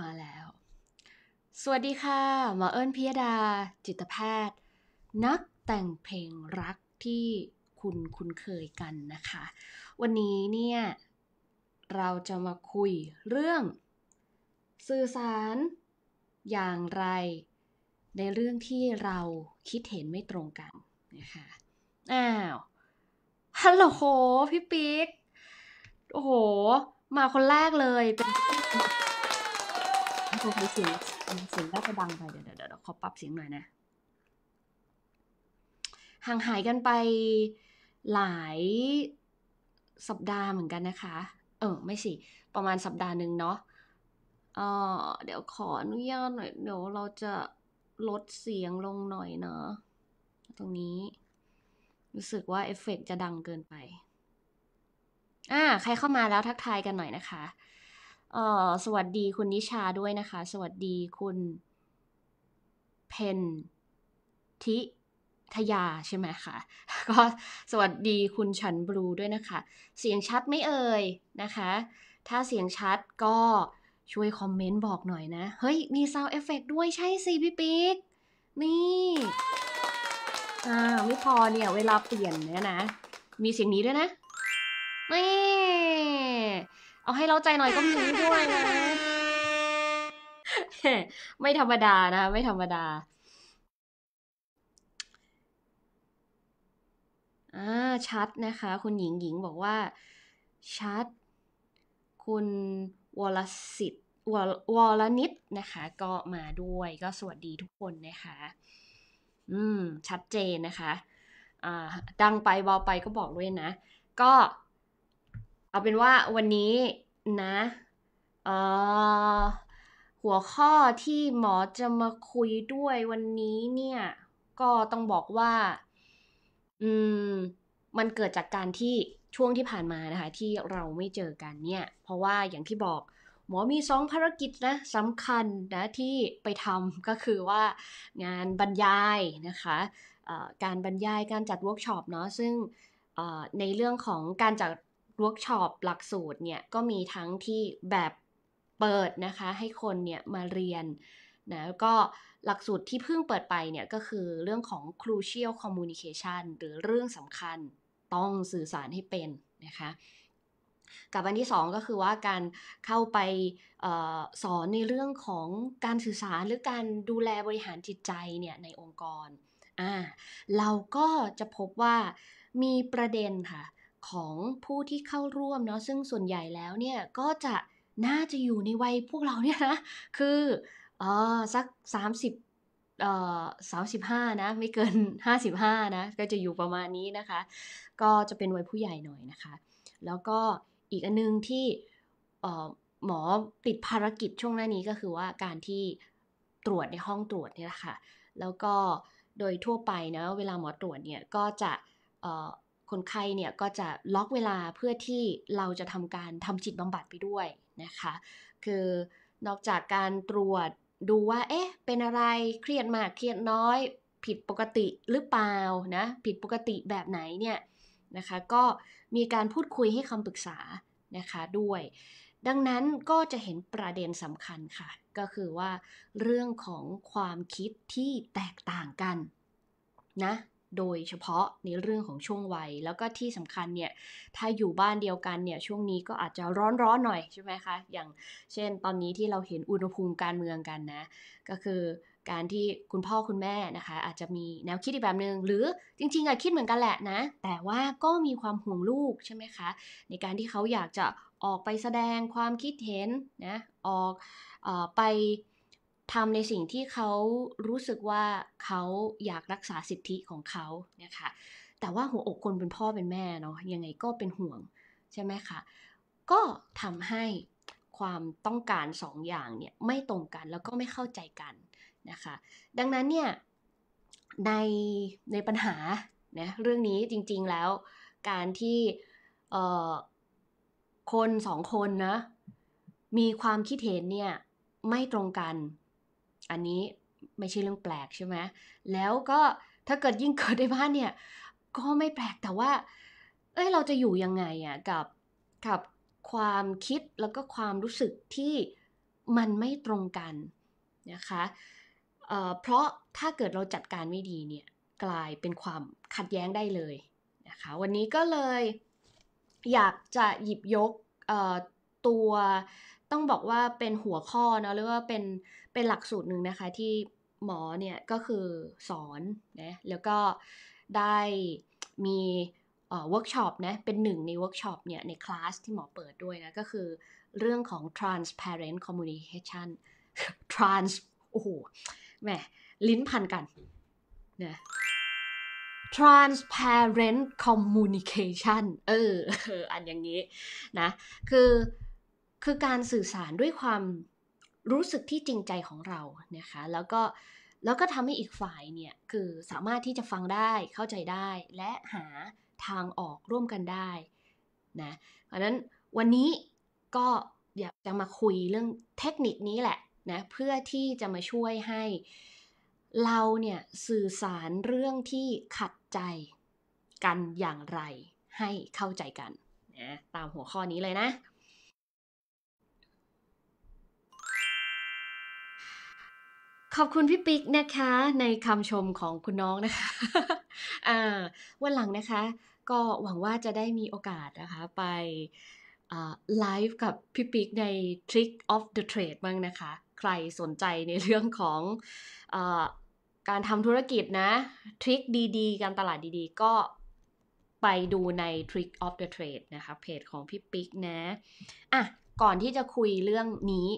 มาแล้ว สวัสดีค่ะหมอเอิญพิยดาจิตแพทย์ นักแต่งเพลงรักที่คุณคุ้นเคยกันนะคะ วันนี้เนี่ย เราจะมาคุยเรื่องสื่อสารอย่างไร ในเรื่องที่เราคิดเห็นไม่ตรงกันนะคะอ้าวฮัลโหลพี่ปิ๊กโอ้โห มาคนแรกเลยเป็นคงเสียงเสียงน่าจะดังไปเดี๋ยวเดี๋ยวขอปรับเสียงหน่อยนะห่างหายกันไปหลายสัปดาห์เหมือนกันนะคะ เออ ไม่สิ ประมาณสัปดาห์หนึ่งเนาะเออเดี๋ยวขออนุญาตหน่อยเดี๋ยวเราจะลดเสียงลงหน่อยเนาะตรงนี้ รู้สึกว่าเอฟเฟกจะดังเกินไป อ่า ใครเข้ามาแล้วทักทายกันหน่อยนะคะออสวัสดีคุณนิชาด้วยนะคะ สวัสดีคุณ เพนทิทยาใช่ไหมคะก็สวัสดีคุณฉันบลูด้วยนะคะ เสียงชัดไม่เอ่ยนะคะ ถ้าเสียงชัดก็ช่วยคอมเมนต์บอกหน่อยนะ เฮ้ยมีซาวเอฟเฟกด้วยใช่สิพี่ปิ๊ก นี่ อ่าไม่พอเนี่ยเวลาเปลี่ยนเนี่ยนะ มีเสียงนี้ด้วยนะนี่เอาให้เราใจหน่อยก็มีด้วยไม่ธรรมดานะ ไม่ธรรมดาอ่าชัดนะคะ คุณหญิงหญิงบอกว่า ชัด คุณวรสิทธิ์วอวรนิดนะคะ ก็มาด้วย ก็สวัสดีทุกคนนะคะ อืม ชัดเจนนะคะ อ่าดังไปเบาไปก็บอกด้วยนะ ก็เอาเป็นว่าวันนี้นะเอ่อหัวข้อที่หมอจะมาคุยด้วยวันนี้เนี่ย ก็ต้องบอกว่าอืมมันเกิดจากการที่ช่วงที่ผ่านมานะคะที่เราไม่เจอกันเนี่ย เพราะว่าอย่างที่บอกหมอมีสองภารกิจนะสำคัญนะที่ไปทำก็คือว่า งานบรรยายนะคะ การบรรยายการจัดเวิร์กช็อปเนาะซึ่งในเรื่องของการจัดเวิร์กช็อปหลักสูตรเนี่ยก็มีทั้งที่แบบเปิดนะคะให้คนเนี่ยมาเรียนนะก็หลักสูตรที่เพิ่งเปิดไปเนี่ยก็คือเรื่องของ crucial communication หรือเรื่องสำคัญต้องสื่อสารให้เป็นนะคะกับอันที่ 2 ก็คือว่าการเข้าไปออสอนในเรื่องของการสื่อสารหรือการดูแลบริหารจิตใจเนี่ยในองค์กรอ่าเราก็จะพบว่ามีประเด็นค่ะของผู้ที่เข้าร่วมเนาะซึ่งส่วนใหญ่แล้วเนี่ยก็จะน่าจะอยู่ในวัยพวกเราเนี่ยนะคืออออสัก 30เอ่อสาสิบห้านะไม่เกิน55นะก็จะอยู่ประมาณนี้นะคะ ก็จะเป็นวัยผู้ใหญ่หน่อยนะคะ แล้วก็อีกอันนึงที่หมอติดภารกิจช่วงหน้านี้ก็คือว่าการที่ตรวจในห้องตรวจเนี่ยแหละค่ะ แล้วก็โดยทั่วไปนะ เวลาหมอตรวจเนี่ยก็จะคนไข้เนี่ยก็จะล็อกเวลาเพื่อที่เราจะทำการทำจิตบำบัดไปด้วยนะคะ คือนอกจากการตรวจดูว่าเอ๊ะเป็นอะไรเครียดมาก เครียดน้อย ผิดปกติหรือเปล่านะ ผิดปกติแบบไหนเนี่ยนะคะ ก็มีการพูดคุยให้คำปรึกษานะคะด้วย ดังนั้นก็จะเห็นประเด็นสำคัญค่ะ ก็คือว่าเรื่องของความคิดที่แตกต่างกันนะโดยเฉพาะในเรื่องของช่วงวัยแล้วก็ที่สำคัญเนี่ยถ้าอยู่บ้านเดียวกันเนี่ยช่วงนี้ก็อาจจะร้อนๆหน่อยใช่ไหมคะ อย่างเช่น ตอนนี้ที่เราเห็นอุณหภูมิการเมืองกันนะก็คือการที่คุณพ่อคุณแม่นะคะอาจจะมีแนวคิดอีกแบบหนึง่งหรือจริง ๆอะคิดเหมือนกันแหละนะแต่ว่าก็มีความห่วงลูกใช่ไหมคะ ในการที่เขาอยากจะออกไปแสดงความคิดเห็นนะออกออไปทำในสิ่งที่เขารู้สึกว่าเขาอยากรักษาสิทธิของเขาเนะค่ะ แต่ว่าหัวอกคนเป็นพ่อเป็นแม่เนาะ ยังไงก็เป็นห่วงใช่ไหมคะ ก็ทำให้ความต้องการสองอย่างเนี่ยไม่ตรงกันแล้วก็ไม่เข้าใจกันนะคะ ดังนั้นเนี่ยในในปัญหาเนะเรื่องนี้จริงๆแล้วการที่คนสองคนนะ มีความคิดเห็นเนี่ยไม่ตรงกันอันนี้ไม่ใช่เรื่องแปลกใช่ไหม แล้วก็ถ้าเกิดยิ่งเกิดในบ้านเนี่ย ก็ไม่แปลกแต่ว่า เอ้ยเราจะอยู่ยังไงอะ่ะกับกับความคิดแล้วก็ความรู้สึกที่มันไม่ตรงกันนะคะเเพราะถ้าเกิดเราจัดการไม่ดีเนี่ย กลายเป็นความขัดแย้งได้เลยนะคะวันนี้ก็เลยอยากจะหยิบยกตัวต้องบอกว่าเป็นหัวข้อเนาะหรือว่าเป็นเป็นหลักสูตรหนึ่งนะคะ ที่หมอเนี่ยก็คือสอนนะแล้วก็ได้มีเวิร์กช็อปนะเป็นหนึ่งในเวิร์กช็อปเนี่ย ในคลาสที่หมอเปิดด้วยนะ ก็คือเรื่องของ transparent communication trans โอ้โหแมลิ้นพันกันนะ transparent communication เอออันอย่างนี้นะคือคือการสื่อสารด้วยความรู้สึกที่จริงใจของเรานะคะ แล้วก็แล้วก็ทำให้อีกฝ่ายเนี่ยคือสามารถที่จะฟังได้เข้าใจได้และหาทางออกร่วมกันได้นะเพราะนั้นวันนี้ก็อยากจะมาคุยเรื่องเทคนิคนี้แหละนะเพื่อที่จะมาช่วยให้เราเนี่ยสื่อสารเรื่องที่ขัดใจกันอย่างไรให้เข้าใจกันนะตามหัวข้อนี้เลยนะขอบคุณพี่ปิ๊กนะคะในคำชมของคุณน้องนะคะวันหลังนะคะ ก็หวังว่าจะได้มีโอกาสนะคะไปไลฟ์กับพี่ปิ๊กใน Trick of the Trade บ้างนะคะ ใครสนใจในเรื่องของอการทำธุรกิจนะ ทริคดีๆการตลาดดีๆ ก็ไปดูใน Trick of the Trade นะคะ เพจของพี่ปิ๊กนะอ่ะก่อนที่จะคุยเรื่องนี้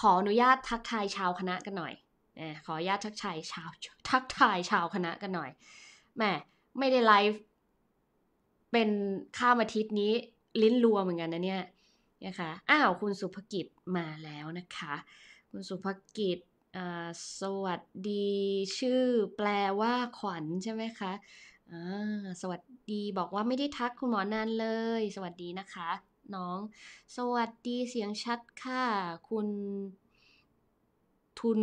ขออนุญาตทักทายชาวคณะกันหน่อยนะขออนุญาตทักทายชาว ทักทายชาวคณะกันหน่อย แม่ไม่ได้ไลฟ์เป็นข้ามอาทิตย์นี้ลิ้นรัวเหมือนกันนะเนี่ยนะคะอ้าวคุณสุภกิจมาแล้วนะคะ คุณสุภกิจสวัสดีชื่อแปลว่าขวัญใช่ไหมคะสวัสดีบอกว่าไม่ได้ทักคุณหมอนานเลย สวัสดีนะคะ น้อง สวัสดีเสียงชัดค่ะคุณทุน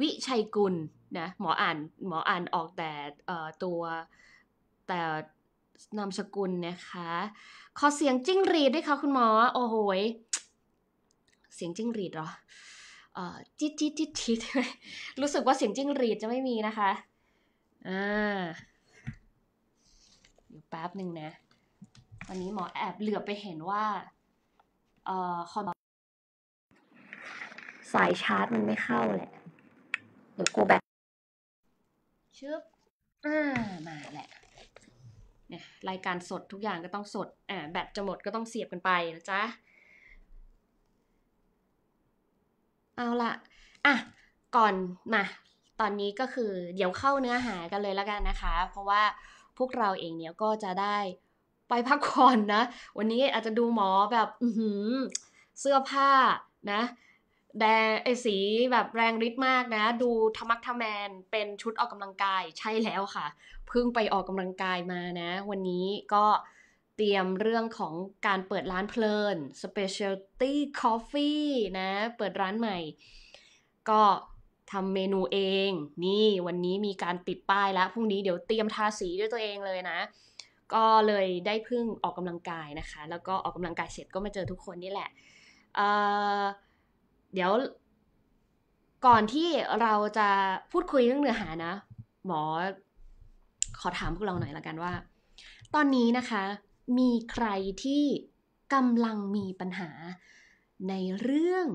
วิชัยกุลนะหมออ่านหมออ่านออกแต่ตัวแต่นามสกุลนะคะ ขอเสียงจิ้งรีดด้วยค่ะคุณหมอโอ้โหยเสียงจิ้งรีดเหรอจิ๊ดจิ๊ดจิ๊ดจิ๊ดรู้สึกว่าเสียงจิ้งรีดจะไม่มีนะคะอ่าเดี๋ยวแป๊บหนึ่งนะวันนี้หมอแอบเหลือไปเห็นว่าเอ่อคอมายชาร์จมันไม่เข้าแหละเดี๋ยวกูแบ c ชึบอ่ามาแหละเนี่ย รายการสดทุกอย่างก็ต้องสดอ่าแบตจะหมดก็ต้องเสียบกันไปนะจ๊ะเอาละอ่ะก่อนมาตอนนี้ก็คือเดี๋ยวเข้าเนื้อหากันเลยแล้วกันนะคะ เพราะว่าพวกเราเองเนี่ยก็จะได้ไปพักผ่อนนะ วันนี้อาจจะดูหมอแบบ อืเสื้อผ้านะแดงไอสีแบบแรงฤทธิ์มากนะ ดูทมักทะแมนเป็นชุดออกกำลังกายใช่แล้วค่ะ เพิ่งไปออกกำลังกายมานะ วันนี้ก็เตรียมเรื่องของการเปิดร้านเพลิน specialty coffee นะ เปิดร้านใหม่ ก็ทำเมนูเอง นี่วันนี้มีการติดป้ายแล้วพรุ่งนี้เดี๋ยวเตรียมทาสีด้วยตัวเองเลยนะ ก็เลยได้พึ่งออกกำลังกายนะคะ แล้วก็ออกกำลังกายเสร็จก็มาเจอทุกคนนี่แหละอ่เดี๋ยวก่อนที่เราจะพูดคุยเรื่องเนื้อหานะ หมอ ขอถามพวกเราหน่อยละกันว่า ตอนนี้นะคะ มีใครที่กำลังมีปัญหาในเรื่อง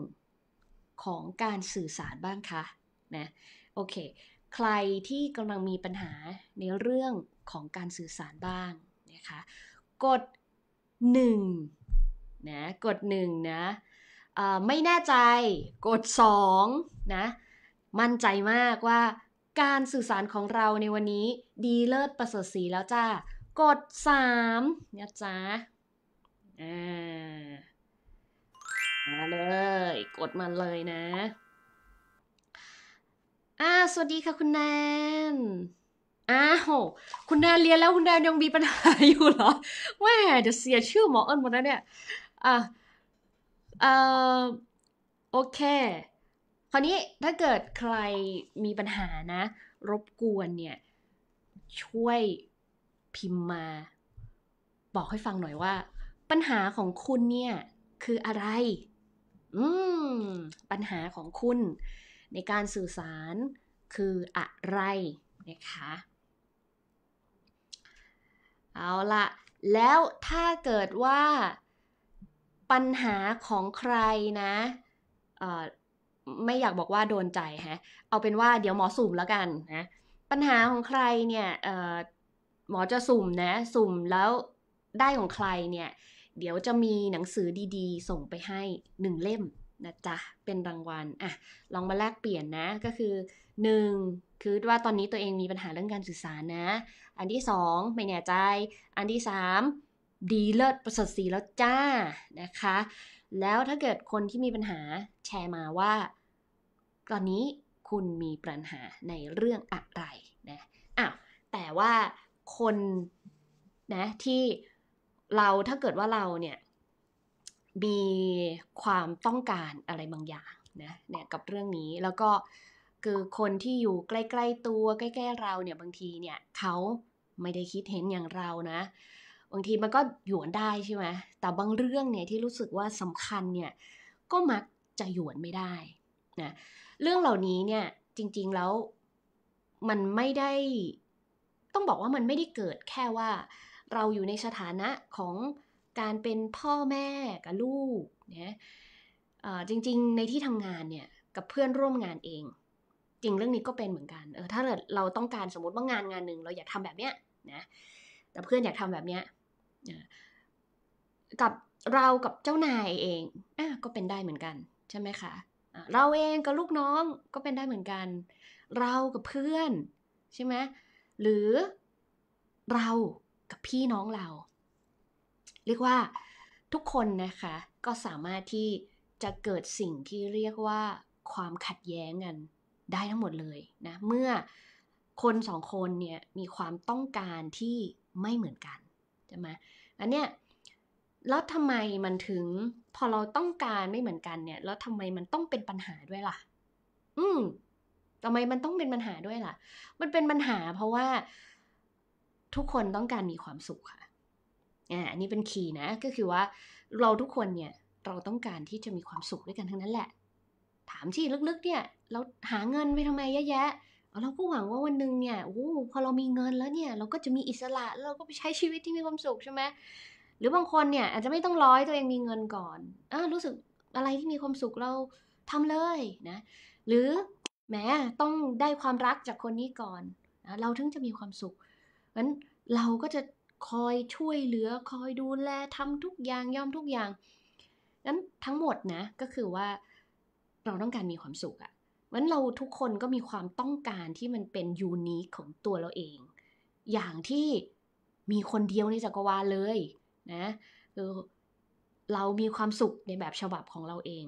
ของการสื่อสารบ้างคะนะ โอเค ใครที่กำลังมีปัญหาในเรื่องของการสื่อสารบ้าง นะคะ กด1นะกด1นะไม่แน่ใจกด 2 นะ มั่นใจมากว่า การสื่อสารของเราในวันนี้ดีเลิศประเสริฐสีแล้วจ้า กด 3นะจ๊ะอ่ามาเลย กดมาเลยนะ อ่า สวัสดีค่ะคุณแนนอ้าว คุณแนนเรียนแล้วคุณแนนยังมีปัญหาอยู่เหรอแม่เดี๋ยวเสียชื่อหมอเอิญหมดแล้วเนี่ยอ่ะเอ่อโอเค คราวนี้ถ้าเกิดใครมีปัญหานะ รบกวนเนี่ย ช่วยพิมพ์มา บอกให้ฟังหน่อยว่า ปัญหาของคุณเนี่ย คืออะไร อืม ปัญหาของคุณในการสื่อสารคืออะไรนะคะ เอาละแล้วถ้าเกิดว่าปัญหาของใครนะไม่อยากบอกว่าโดนใจฮะเอาเป็นว่าเดี๋ยวหมอสุ่มแล้วกันนะปัญหาของใครเนี่ยหมอจะสุ่มนะสุ่มแล้วได้ของใครเนี่ยเดี๋ยวจะมีหนังสือดีๆ ส่งไปให้หนึ่งเล่มนะจ๊ะเป็นรางวัลอ่ะลองมาแลกเปลี่ยนนะก็คือ 1. คือว่าตอนนี้ตัวเองมีปัญหาเรื่องการสื่อสารนะ อันที่2ไม่แน่ใจอันที่3ดีเลิศประเสริฐศรีแล้วจ้านะคะ แล้วถ้าเกิดคนที่มีปัญหาแชร์มาว่า ตอนนี้คุณมีปัญหาในเรื่องอะไรนะอ้าวแต่ว่าคนนะที่เราถ้าเกิดว่าเราเนี่ย มีความต้องการอะไรบางอย่างนะเนี่ยกับเรื่องนี้แล้วก็คือคนที่อยู่ใกล้ ๆ ตัวใกล้ๆเราเนี่ยบางทีเนี่ย เขาไม่ได้คิดเห็นอย่างเรานะบางทีมันก็หยวนได้ใช่ไหม แต่บางเรื่องเนี่ยที่รู้สึกว่าสำคัญเนี่ย ก็มักจะหยวนไม่ได้นะ เรื่องเหล่านี้เนี่ย จริงๆ แล้ว มันไม่ได้ ต้องบอกว่ามันไม่ได้เกิดแค่ว่า เราอยู่ในสถานะของการเป็นพ่อแม่กับลูกเนี่ยจริงๆ ในที่ทำงานเนี่ยกับเพื่อนร่วมงานเอง จริงเรื่องนี้ก็เป็นเหมือนกันเออถ้าเกิดเราต้องการสมมติว่างานงานหนึ่งเราอยากทำแบบเนี้ยนะ แต่เพื่อนอยากทำแบบเนี้ยกับเรากับเจ้านายเองอ่ะก็เป็นได้เหมือนกัน ใช่ไหมคะเราเองกับลูกน้องก็เป็นได้เหมือนกัน เรากับเพื่อนใช่ไหมหรือเรากับพี่น้องเรา เรียกว่าทุกคนนะคะ ก็สามารถที่จะเกิดสิ่งที่เรียกว่าความขัดแย้งกันได้ทั้งหมดเลยนะเมื่อคนสองคนเนี่ยมีความต้องการที่ไม่เหมือนกันช่ไหมอันเนี้ยแล้วทำไมมันถึงพอเราต้องการไม่เหมือนกันเนี่ยแล้วทำไมมันต้องเป็นปัญหาด้วยล่ะ อืมทำไมมันต้องเป็นปัญหาด้วยล่ะ มันเป็นปัญหาเพราะว่าทุกคนต้องการมีความสุขค่ะอ่าอันนี้เป็นคีย์นะ ก็คือว่า เราทุกคนเนี่ย เราต้องการที่จะมีความสุขด้วยกันทั้งนั้นแหละ ถามที่ลึกๆ เนี่ย เราหาเงินไปทำไมเยอะแยะเราก็หวังว่าวันหนึ่งเนี่ยโอ้พอเรามีเงินแล้วเนี่ย เราก็จะมีอิสระแล้วเราก็ไปใช้ชีวิตที่มีความสุขใช่ไหมหรือบางคนเนี่ย อาจจะไม่ต้องร้อยตัวเองมีเงินก่อนอ่ารู้สึกอะไรที่มีความสุขเราทำเลยนะ หรือแหมต้องได้ความรักจากคนนี้ก่อนนะเราถึงจะมีความสุขงั้นเราก็จะคอยช่วยเหลือคอยดูแลทำทุกอย่าง ยอมทุกอย่าง นั้นทั้งหมดนะ ก็คือว่าเราต้องการมีความสุขอะมันเราทุกคนก็มีความต้องการที่มันเป็นยูนิคของตัวเราเอง อย่างที่มีคนเดียวในจักรวาลเลยนะคือเรามีความสุขในแบบฉบับของเราเอง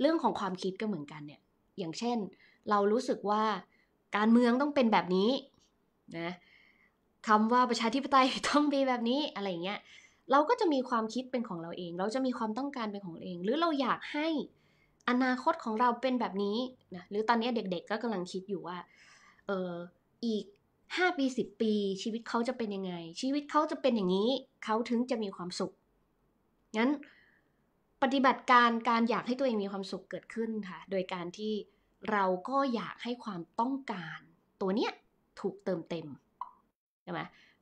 เรื่องของความคิดก็เหมือนกันเนี่ย อย่างเช่น เรารู้สึกว่าการเมืองต้องเป็นแบบนี้นะคำว่าประชาธิปไตยต้องเป็นแบบนี้อะไรเงี้ยเราก็จะมีความคิดเป็นของเราเอง เราจะมีความต้องการเป็นของเราเอง หรือเราอยากให้อนาคตของเราเป็นแบบนี้นะหรือตอนนี้เด็ก ๆ ก็กำลังคิดอยู่ว่าเอออีกห้าปีสิบปีชีวิตเขาจะเป็นยังไง ชีวิตเขาจะเป็นอย่างนี้เขาถึงจะมีความสุขงั้นปฏิบัติการการอยากให้ตัวเองมีความสุขเกิดขึ้นค่ะโดยการที่เราก็อยากให้ความต้องการตัวเนี้ยถูกเติมเต็มใช่ไหม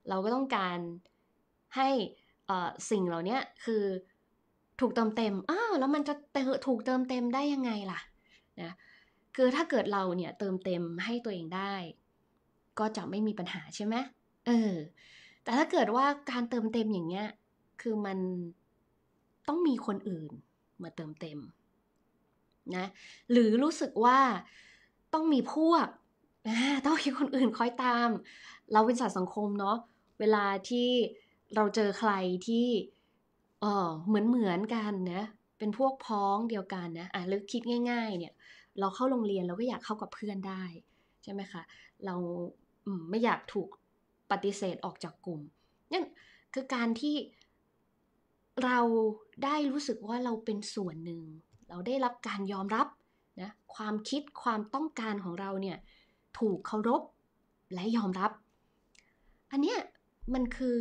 เราก็ต้องการให้สิ่งเหล่านี้คือถูกเติมเต็มอ้าวแล้วมันจะถูกเติมเต็มได้ยังไงล่ะ นะ คือถ้าเกิดเราเนี่ย เติมเต็มให้ตัวเองได้ ก็จะไม่มีปัญหาใช่ไหมเออ แต่ถ้าเกิดว่าการเติมเต็มอย่างเงี้ย คือมันต้องมีคนอื่น มาเติมเต็ม นะ หรือรู้สึกว่าต้องมีพวก ต้องมีคนอื่นคอยตาม เราเป็นสัตว์สังคมเนาะ เวลาที่เราเจอใครที่เอเหมือนเหมือนกัน นะ เป็นพวกพ้องเดียวกัน นะอ่ะหรือคิดง่าย ๆ เนี่ย เราเข้าโรงเรียนเราก็อยากเข้ากับเพื่อนได้ ใช่ไหมคะ เราไม่อยากถูกปฏิเสธออกจากกลุ่มนั่นคือการที่เราได้รู้สึกว่าเราเป็นส่วนหนึ่ง เราได้รับการยอมรับนะความคิดความต้องการของเราเนี่ย ถูกเคารพและยอมรับ อันเนี้ยมันคือ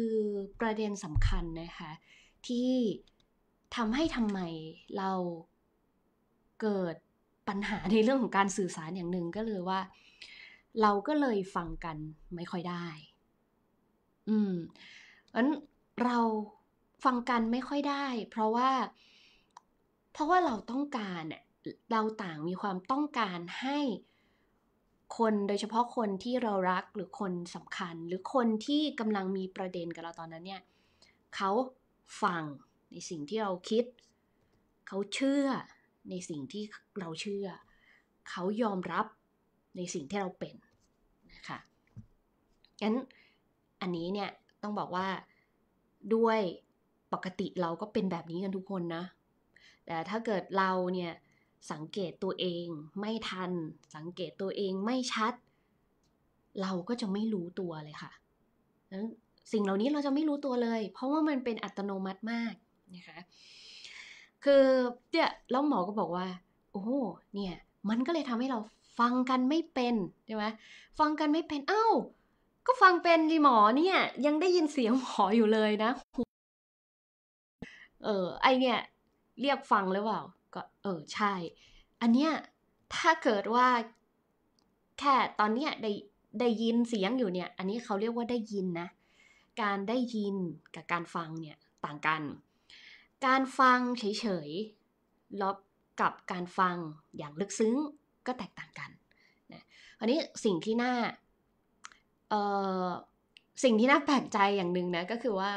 ประเด็นสำคัญนะคะที่ทำให้ทำไมเราเกิดปัญหาในเรื่องของการสื่อสารอย่างหนึ่งก็เลยว่า เราก็เลยฟังกันไม่ค่อยได้ อืมงั้นเราฟังกันไม่ค่อยได้ เพราะว่า เพราะว่าเราต้องการเราต่างมีความต้องการให้ คนโดยเฉพาะคนที่เรารักหรือคนสำคัญ หรือคนที่กำลังมีประเด็นกับเราตอนนั้น เนี่ยเขาฟังในสิ่งที่เราคิด เขาเชื่อในสิ่งที่เราเชื่อ เขายอมรับในสิ่งที่เราเป็นนะคะงั้นอันนี้เนี่ยต้องบอกว่าด้วยปกติเราก็เป็นแบบนี้กันทุกคนนะ แต่ถ้าเกิดเราเนี่ยสังเกตตัวเองไม่ทัน สังเกตตัวเองไม่ชัด เราก็จะไม่รู้ตัวเลยค่ะนั้นสิ่งเหล่านี้เราจะไม่รู้ตัวเลย เพราะว่ามันเป็นอัตโนมัติมากนะคะ คือเนี่ยแล้วหมอก็บอกว่า โอ้โหเนี่ย มันก็เลยทำให้เราฟังกันไม่เป็นใช่ไหมฟังกันไม่เป็นเอา้า ก็ฟังเป็นดิหมอเนี่ย ยังได้ยินเสียงหมออยู่เลยนะ เออ ไอเนี่ย เรียกฟังหรือเปล่า ก็เออใช่ อันเนี้ย ถ้าเกิดว่าแค่ตอนเนี้ยได้ได้ยินเสียงอยู่เนี่ยอันนี้เขาเรียกว่าได้ยินนะการได้ยินกับการฟังเนี่ยต่างกัน การฟังเฉยๆลบกับการฟังอย่างลึกซึ้งก็แตกต่างกันนะรานนี้สิ่งที่น่าเออสิ่งที่น่าแปลกใจอย่างหนึ่งนะก็คือว่า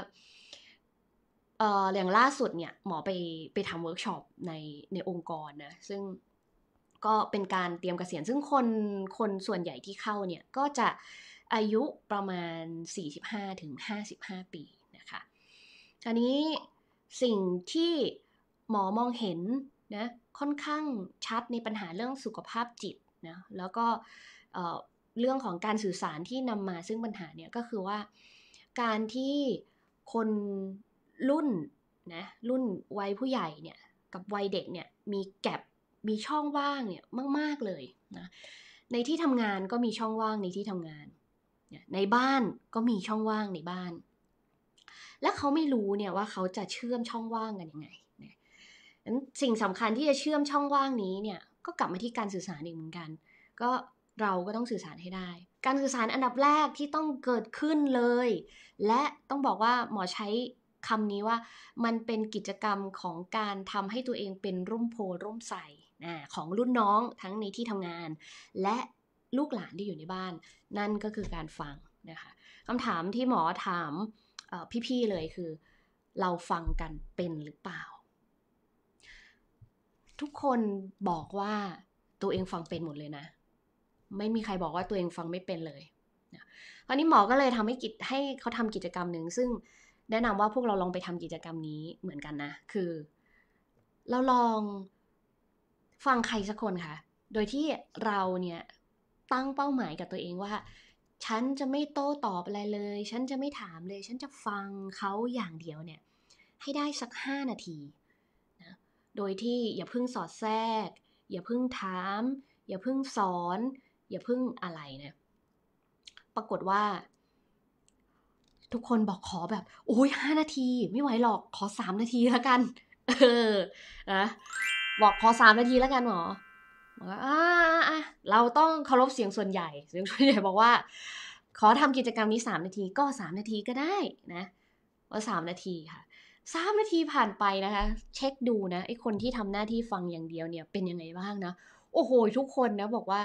เอ่ออย่างล่าสุดเนี่ยหมอไปไปทำเวิร์กช็อปในในองค์กรนะซึ่งก็เป็นการเตรียมกเกษียณซึ่งคนคนส่วนใหญ่ที่เข้าเนี่ยก็จะอายุประมาณ 45-55ถึงปีนะคะทีนนี้สิ่งที่หมอมองเห็นนะค่อนข้างชัดในปัญหาเรื่องสุขภาพจิตนะแล้วก็เรื่องของการสื่อสารที่นำมาซึ่งปัญหาเนี่ยก็คือว่าการที่คนรุ่นนะรุ่นวัยผู้ใหญ่เนี่ยกับวัยเด็กเนี่ยมีแกลบมีช่องว่างเนี่ยมาก ๆ เลยนะในที่ทำงานก็มีช่องว่างในที่ทำงานในบ้านก็มีช่องว่างในบ้าน และเขาไม่รู้เนี่ยว่าเขาจะเชื่อมช่องว่างกันยังไงนะสิ่งสำคัญที่จะเชื่อมช่องว่างนี้เนี่ย ก็กลับมาที่การสื่อสารอีกเหมือนกัน ก็เราก็ต้องสื่อสารให้ได้ การสื่อสารอันดับแรกที่ต้องเกิดขึ้นเลย และต้องบอกว่าหมอใช้คำนี้ว่ามันเป็นกิจกรรมของการทำให้ตัวเองเป็นร่มโพร่มใสของรุ่นน้องทั้งในที่ทำงานและลูกหลานที่อยู่ในบ้าน นั่นก็คือการฟังนะคะคำถามที่หมอถามพี่ๆเลยคือ เราฟังกันเป็นหรือเปล่า ทุกคนบอกว่าตัวเองฟังเป็นหมดเลยนะไม่มีใครบอกว่าตัวเองฟังไม่เป็นเลยตอนนี้หมอก็เลยทำให้กิจให้เขาทำกิจกรรมหนึ่งซึ่งแนะนำว่าพวกเราลองไปทำกิจกรรมนี้เหมือนกันนะคือ เราลองฟังใครสักคนคะ่ะ โดยที่เราเนี่ยตั้งเป้าหมายกับตัวเองว่า ฉันจะไม่โต้ตอบอะไรเลย ฉันจะไม่ถามเลย ฉันจะฟังเขาอย่างเดียวเนี่ย ให้ได้สัก5นาทีนะ โดยที่อย่าเพิ่งสอดแทรก อย่าเพิ่งถาม อย่าเพิ่งสอน อย่าเพิ่งอะไรนะ ปรากฏว่า ทุกคนบอกขอแบบ โอ้ยห้านาที ไม่ไหวหรอกขอสามนาทีแล้วกันเออนะบอกขอสามนาทีแล้วกันหรอบอกว่าอ่าอ่าเราต้องเคารพเสียงส่วนใหญ่เสียงส่วนใหญ่บอกว่า ขอทำกิจกรรมนี้3นาทีก็3นาทีก็ได้นะว่า3นาทีค่ะสามนาทีผ่านไปนะคะ เช็คดูนะไอคนที่ทำหน้าที่ฟังอย่างเดียวเนี่ย เป็นยังไงบ้างนะโอ้โห ทุกคนนะบอกว่า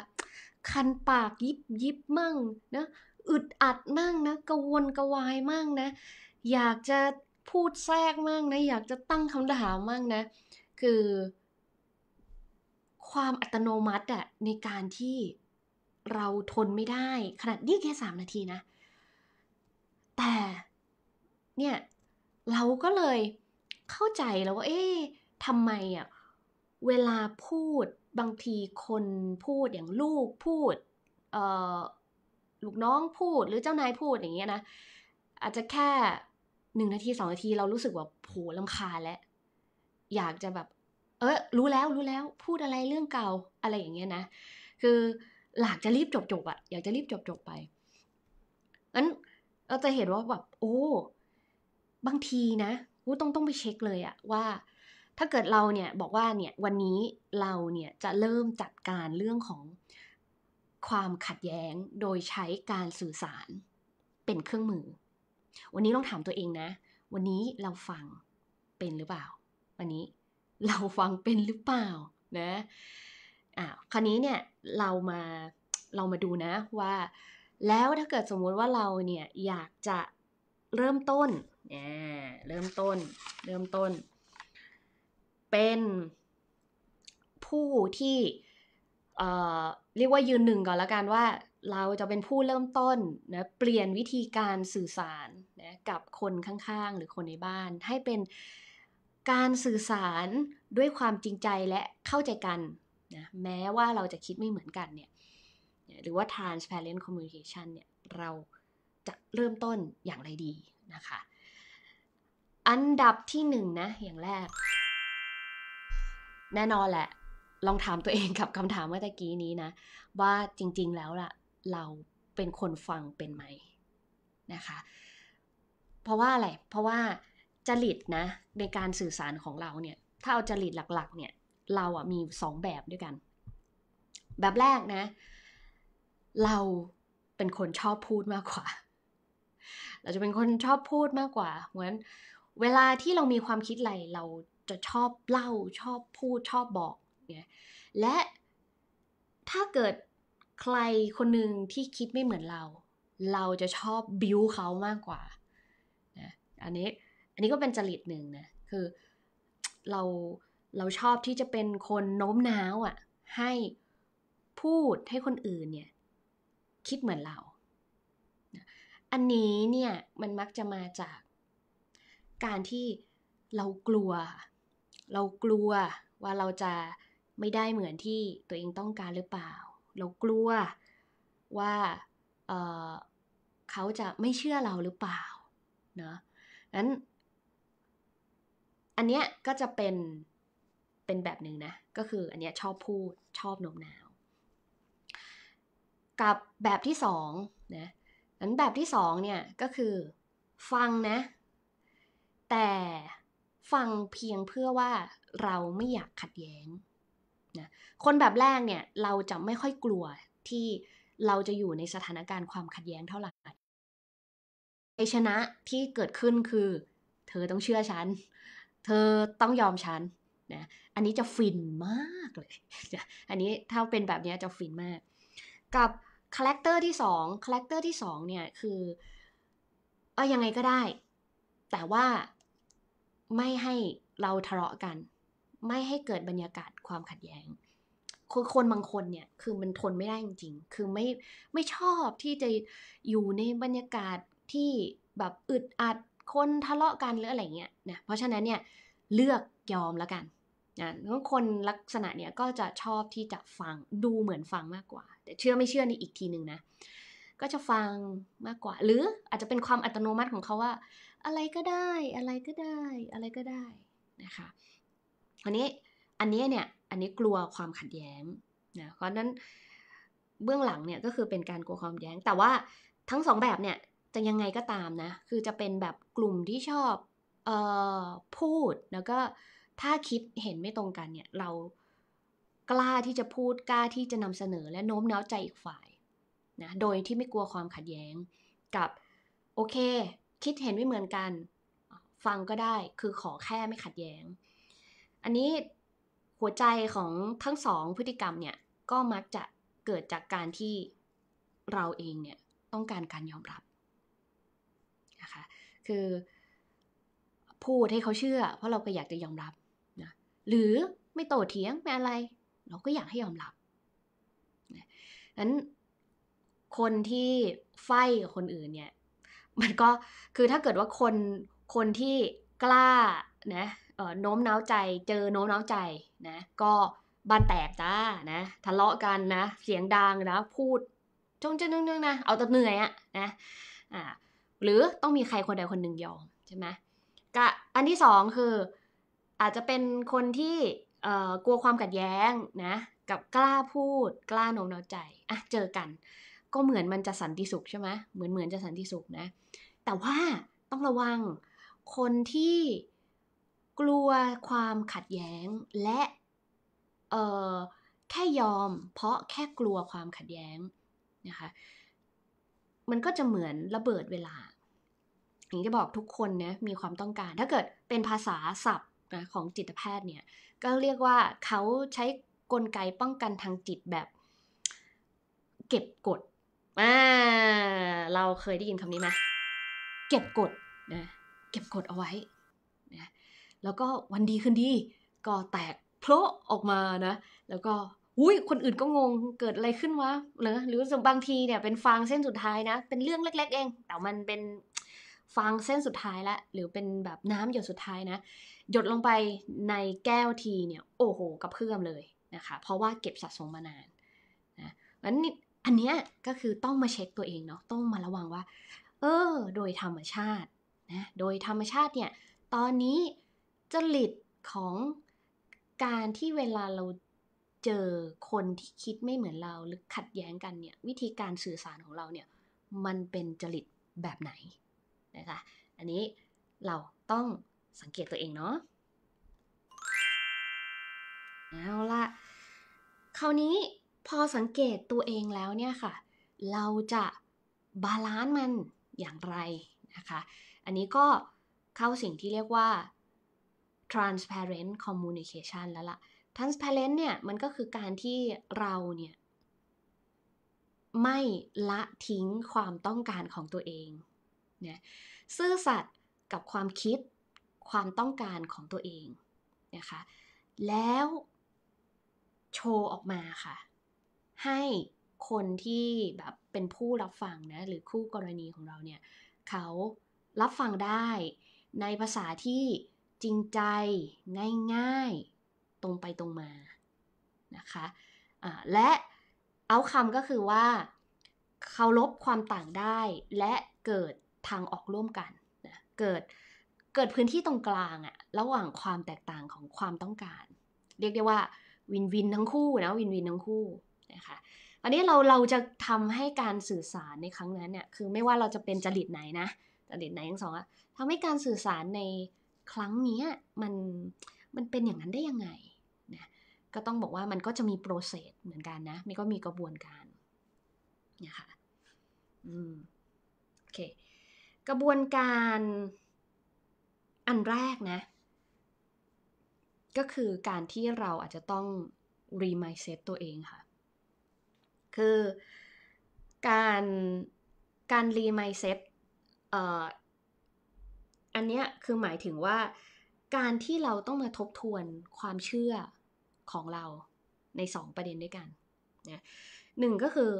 คันปากยิบยิบมั่งนะอึดอัดมั่งนะกระวนกระวายมั่งนะ อยากจะพูดแทรกมั่งนะ อยากจะตั้งคำถามมั่งนะ คือความอัตโนมัติอะในการที่เราทนไม่ได้ ขนาดนี่แค่สามนาทีนะ แต่เนี่ย เราก็เลยเข้าใจแล้วว่า เอ๊ะทำไมอะเวลาพูดบางทีคนพูดอย่างลูกพูด เออลูกน้องพูดหรือเจ้านายพูดอย่างเงี้ยนะ อาจจะแค่หนึ่งนาทีสองนาทีเรารู้สึกว่าโหลำคาแล้วอยากจะแบบเออรู้แล้วรู้แล้วพูดอะไรเรื่องเก่าอะไรอย่างเงี้ยนะ คือหลากจะรีบจบจบอะอยากจะรีบจบจบไปงั้นเราจะเห็นว่าแบบโอ้บางทีนะกูต้อง ต้องไปเช็คเลยอะว่าถ้าเกิดเราเนี่ยบอกว่าเนี่ยวันนี้เราเนี่ยจะเริ่มจัดการเรื่องของความขัดแย้งโดยใช้การสื่อสารเป็นเครื่องมือ วันนี้ลองถามตัวเองนะวันนี้เราฟังเป็นหรือเปล่า วันนี้เราฟังเป็นหรือเปล่านะ อ่าคราวนี้เนี่ย เรามาเรามาดูนะ ว่า แล้วถ้าเกิดสมมุติว่าเราเนี่ยอยากจะเริ่มต้นเนี่ยเริ่มต้น เริ่มต้น เป็นผู้ที่ เอ่อเรียกว่ายืนหนึ่งก่อน แล้วกันว่า เราจะเป็นผู้เริ่มต้นนะ เปลี่ยนวิธีการสื่อสารนะกับคนข้างๆหรือคนในบ้านให้เป็นการสื่อสารด้วยความจริงใจและเข้าใจกันนะแม้ว่าเราจะคิดไม่เหมือนกันเนี่ยหรือว่า transparent communication เนี่ยเราจะเริ่มต้นอย่างไรดีนะคะ อันดับที่หนึ่งนะอย่างแรก แน่นอนแหละลองถามตัวเองกับคำถามเมื่อกี้นี้นะว่าจริงๆแล้วล่ะเราเป็นคนฟังเป็นไหมนะคะ เพราะว่าอะไรเพราะว่าจริตนะ ในการสื่อสารของเราเนี่ย ถ้าเอาจริตหลักๆ เนี่ย เราอะมีสองแบบด้วยกัน แบบแรกนะ เราเป็นคนชอบพูดมากกว่า เราจะเป็นคนชอบพูดมากกว่า เหมือน เวลาที่เรามีความคิดอะไรเราจะชอบเล่าชอบพูดชอบบอกเนี่ยและถ้าเกิดใครคนหนึ่งที่คิดไม่เหมือนเรา เราจะชอบบิวเขามากกว่านะอันนี้นนี้ก็เป็นจริตหนึ่งนะคือเราเราชอบที่จะเป็นคนโน้มน้าวอะ่ะ ให้พูดให้คนอื่น เนี่ย คิดเหมือนเรา อันนี้เนี่ยมันมักจะมาจากการที่เรากลัว เรากลัวว่าเราจะไม่ได้เหมือนที่ตัวเองต้องการหรือเปล่า เรากลัวว่าเเขาจะไม่เชื่อเราหรือเปล่าเนาะนั้นอันเนี้ยก็จะเป็นเป็นแบบหนึ่งนะก็คืออันเนี้ยชอบพูด ชอบโน้มน้าว กับแบบที่สองนะอันแบบที่สองเนี่ย ก็คือฟังนะ แต่ฟังเพียงเพื่อว่าเราไม่อยากขัดแย้งนะคนแบบแรกเนี่ยเราจะไม่ค่อยกลัวที่เราจะอยู่ในสถานการณ์ความขัดแย้งเท่าไหร่ชนะที่เกิดขึ้นคือ เธอต้องเชื่อฉันเธอต้องยอมฉันนะ อันนี้จะฟินมากเลย อันนี้ถ้าเป็นแบบนี้จะฟินมาก กับคาแรคเตอร์ที่สองคาแรคเตอร์ที่สองเนี่ยคือเอายังไงก็ได้ แต่ว่าไม่ให้เราทะเลาะกัน ไม่ให้เกิดบรรยากาศความขัดแย้งคคนบางคนเนี่ย คือมันทนไม่ได้จริงๆ คือไม่ไม่ชอบที่จะอยู่ในบรรยากาศที่แบบอึดอัดคนทะเลาะกันหรืออะไรเงี้ยนะเพราะฉะนั้นเนี่ยเลือกยอมแล้วกันนะคนลักษณะเนี่ยก็จะชอบที่จะฟังดูเหมือนฟังมากกว่า แต่เชื่อไม่เชื่อนี่อีกทีหนึ่งนะ ก็จะฟังมากกว่า หรืออาจจะเป็นความอัตโนมัติของเขาว่า อะไรก็ได้อะไรก็ได้ อะไรก็ได้นะคะอันนี้อันนี้เนี่ยอันนี้กลัวความขัดแย้งนะเพราะนั้นเบื้องหลังเนี่ยก็คือเป็นการกลัวความแย้ง แต่ว่าทั้งสองแบบเนี่ยจะยังไงก็ตามนะ คือจะเป็นแบบกลุ่มที่ชอบเอ่อพูด แล้วก็ถ้าคิดเห็นไม่ตรงกันเนี่ย เรากล้าที่จะพูด กล้าที่จะนำเสนอ และโน้มน้าวใจอีกฝ่ายนะ โดยที่ไม่กลัวความขัดแย้ง กับ โอเค คิดเห็นไม่เหมือนกัน ฟังก็ได้ คือขอแค่ไม่ขัดแย้ง อันนี้หัวใจของทั้งสอง พฤติกรรมเนี่ย ก็มักจะเกิดจากการที่เราเองเนี่ยต้องการการยอมรับคือพูดให้เขาเชื่อ เพราะเราก็อยากจะยอมรับนะหรือไม่โตเถียงไม่อะไร เราก็อยากให้ยอมรับนะนั้นคนที่ไฟกับคนอื่นเนี่ย มันก็คือถ้าเกิดว่าคนคนที่กล้านะโน้มน้าวใจ เจอโน้มน้าวใจนะก็บ้านแตกจ้านะทะเลาะกันนะเสียงดังนะพูดจงจะนึงๆนะเอาแต่เหนื่อยอะนะอ่าหรือต้องมีใครคนใดคนหนึ่งยอมใช่ไหมกะอันที่สองคือ อาจจะเป็นคนที่กลัวความขัดแย้งนะ กับกล้าพูดกล้าโน้มน้าวใจ อ่ะ เจอกัน ก็เหมือนมันจะสันติสุขใช่ไหมเหมือนเหมือนจะสันติสุขนะ แต่ว่าต้องระวังคนที่กลัวความขัดแย้ง และ เออแค่ยอม เพราะแค่กลัวความขัดแย้งนะคะมันก็จะเหมือนระเบิดเวลาอย่างที่บอกทุกคนเนี่ยมีความต้องการ ถ้าเกิดเป็นภาษาศัพท์นะของจิตแพทย์เนี่ยก็เรียกว่าเขาใช้กลไกป้องกันทางจิตแบบ เก็บกดอ่าเราเคยได้ยินคำนี้ไหมเก็บกดนะเก็บกดเอาไว้นะแล้วก็วันดีคืนดี ก็แตกโผละออกมานะ แล้วก็อุ้ย คนอื่นก็งงเกิดอะไรขึ้นวะหรือหรือบางทีเนี่ยเป็นฟางเส้นสุดท้ายนะ เป็นเรื่องเล็กๆเอง แต่มันเป็นฟางเส้นสุดท้ายละ หรือเป็นแบบน้ำหยดสุดท้ายนะ หยดลงไปในแก้วทีเนี่ย โอ้โหกระเพื่อมเลยนะคะ เพราะว่าเก็บสะสมมานานนะงั้นอันเนี้ยก็คือต้องมาเช็คตัวเองเนาะ ต้องมาระวังว่า เออ โดยธรรมชาตินะ โดยธรรมชาติเนี่ย ตอนนี้จริตของการที่เวลาเราเจอคนที่คิดไม่เหมือนเราหรือขัดแย้งกันเนี่ยวิธีการสื่อสารของเราเนี่ยมันเป็นจริตแบบไหนนะคะอันนี้เราต้องสังเกตตัวเองเนาะเอาละคราวนี้พอสังเกตตัวเองแล้วเนี่ยค่ะ เราจะบาลานซ์มันอย่างไร นะคะ อันนี้ก็เข้าสิ่งที่เรียกว่า transparent communication แล้วละ่ะ transparent เนี่ยมันก็คือการที่เราเนี่ยไม่ละทิ้งความต้องการของตัวเองเนี่ยซื่อสัตย์กับความคิดความต้องการของตัวเองนะคะแล้วโชว์ออกมาค่ะ ให้คนที่แบบเป็นผู้รับฟังนะหรือคู่กรณีของเราเนี่ยเขารับฟังได้ในภาษาที่จริงใจง่ายตรงไปตรงมา นะคะะและเอาคำก็คือว่าเคารพความต่างได้ และเกิดทางออกร่วมกันนะเกิดเกิดพื้นที่ตรงกลางอะระหว่างความแตกต่างของความต้องการ เรียกได้ว่าวินวินทั้งคู่นะวินวินทั้งคู่นะคะอันนี้เราเราจะทำให้การสื่อสารในครั้งนั้นเนี่ยคือไม่ว่าเราจะเป็นจริตไหนนะจริตไหนทั้งสองอะทำให้การสื่อสารในครั้งนี้มันมันเป็นอย่างนั้นได้ยังไงก็ต้องบอกว่ามันก็จะมีโปรเซสเหมือนกันนะ มันก็มีกระบวนการนะคะอืม โอเค กระบวนการอันแรกนะ ก็คือการที่เราอาจจะต้องรีมายเซตตัวเองค่ะ คือการการรีมายเซตอันเนี้ยคือหมายถึงว่า การที่เราต้องมาทบทวนความเชื่อของเราใน 2 ประเด็นด้วยกันนะหนึ่งก็คือ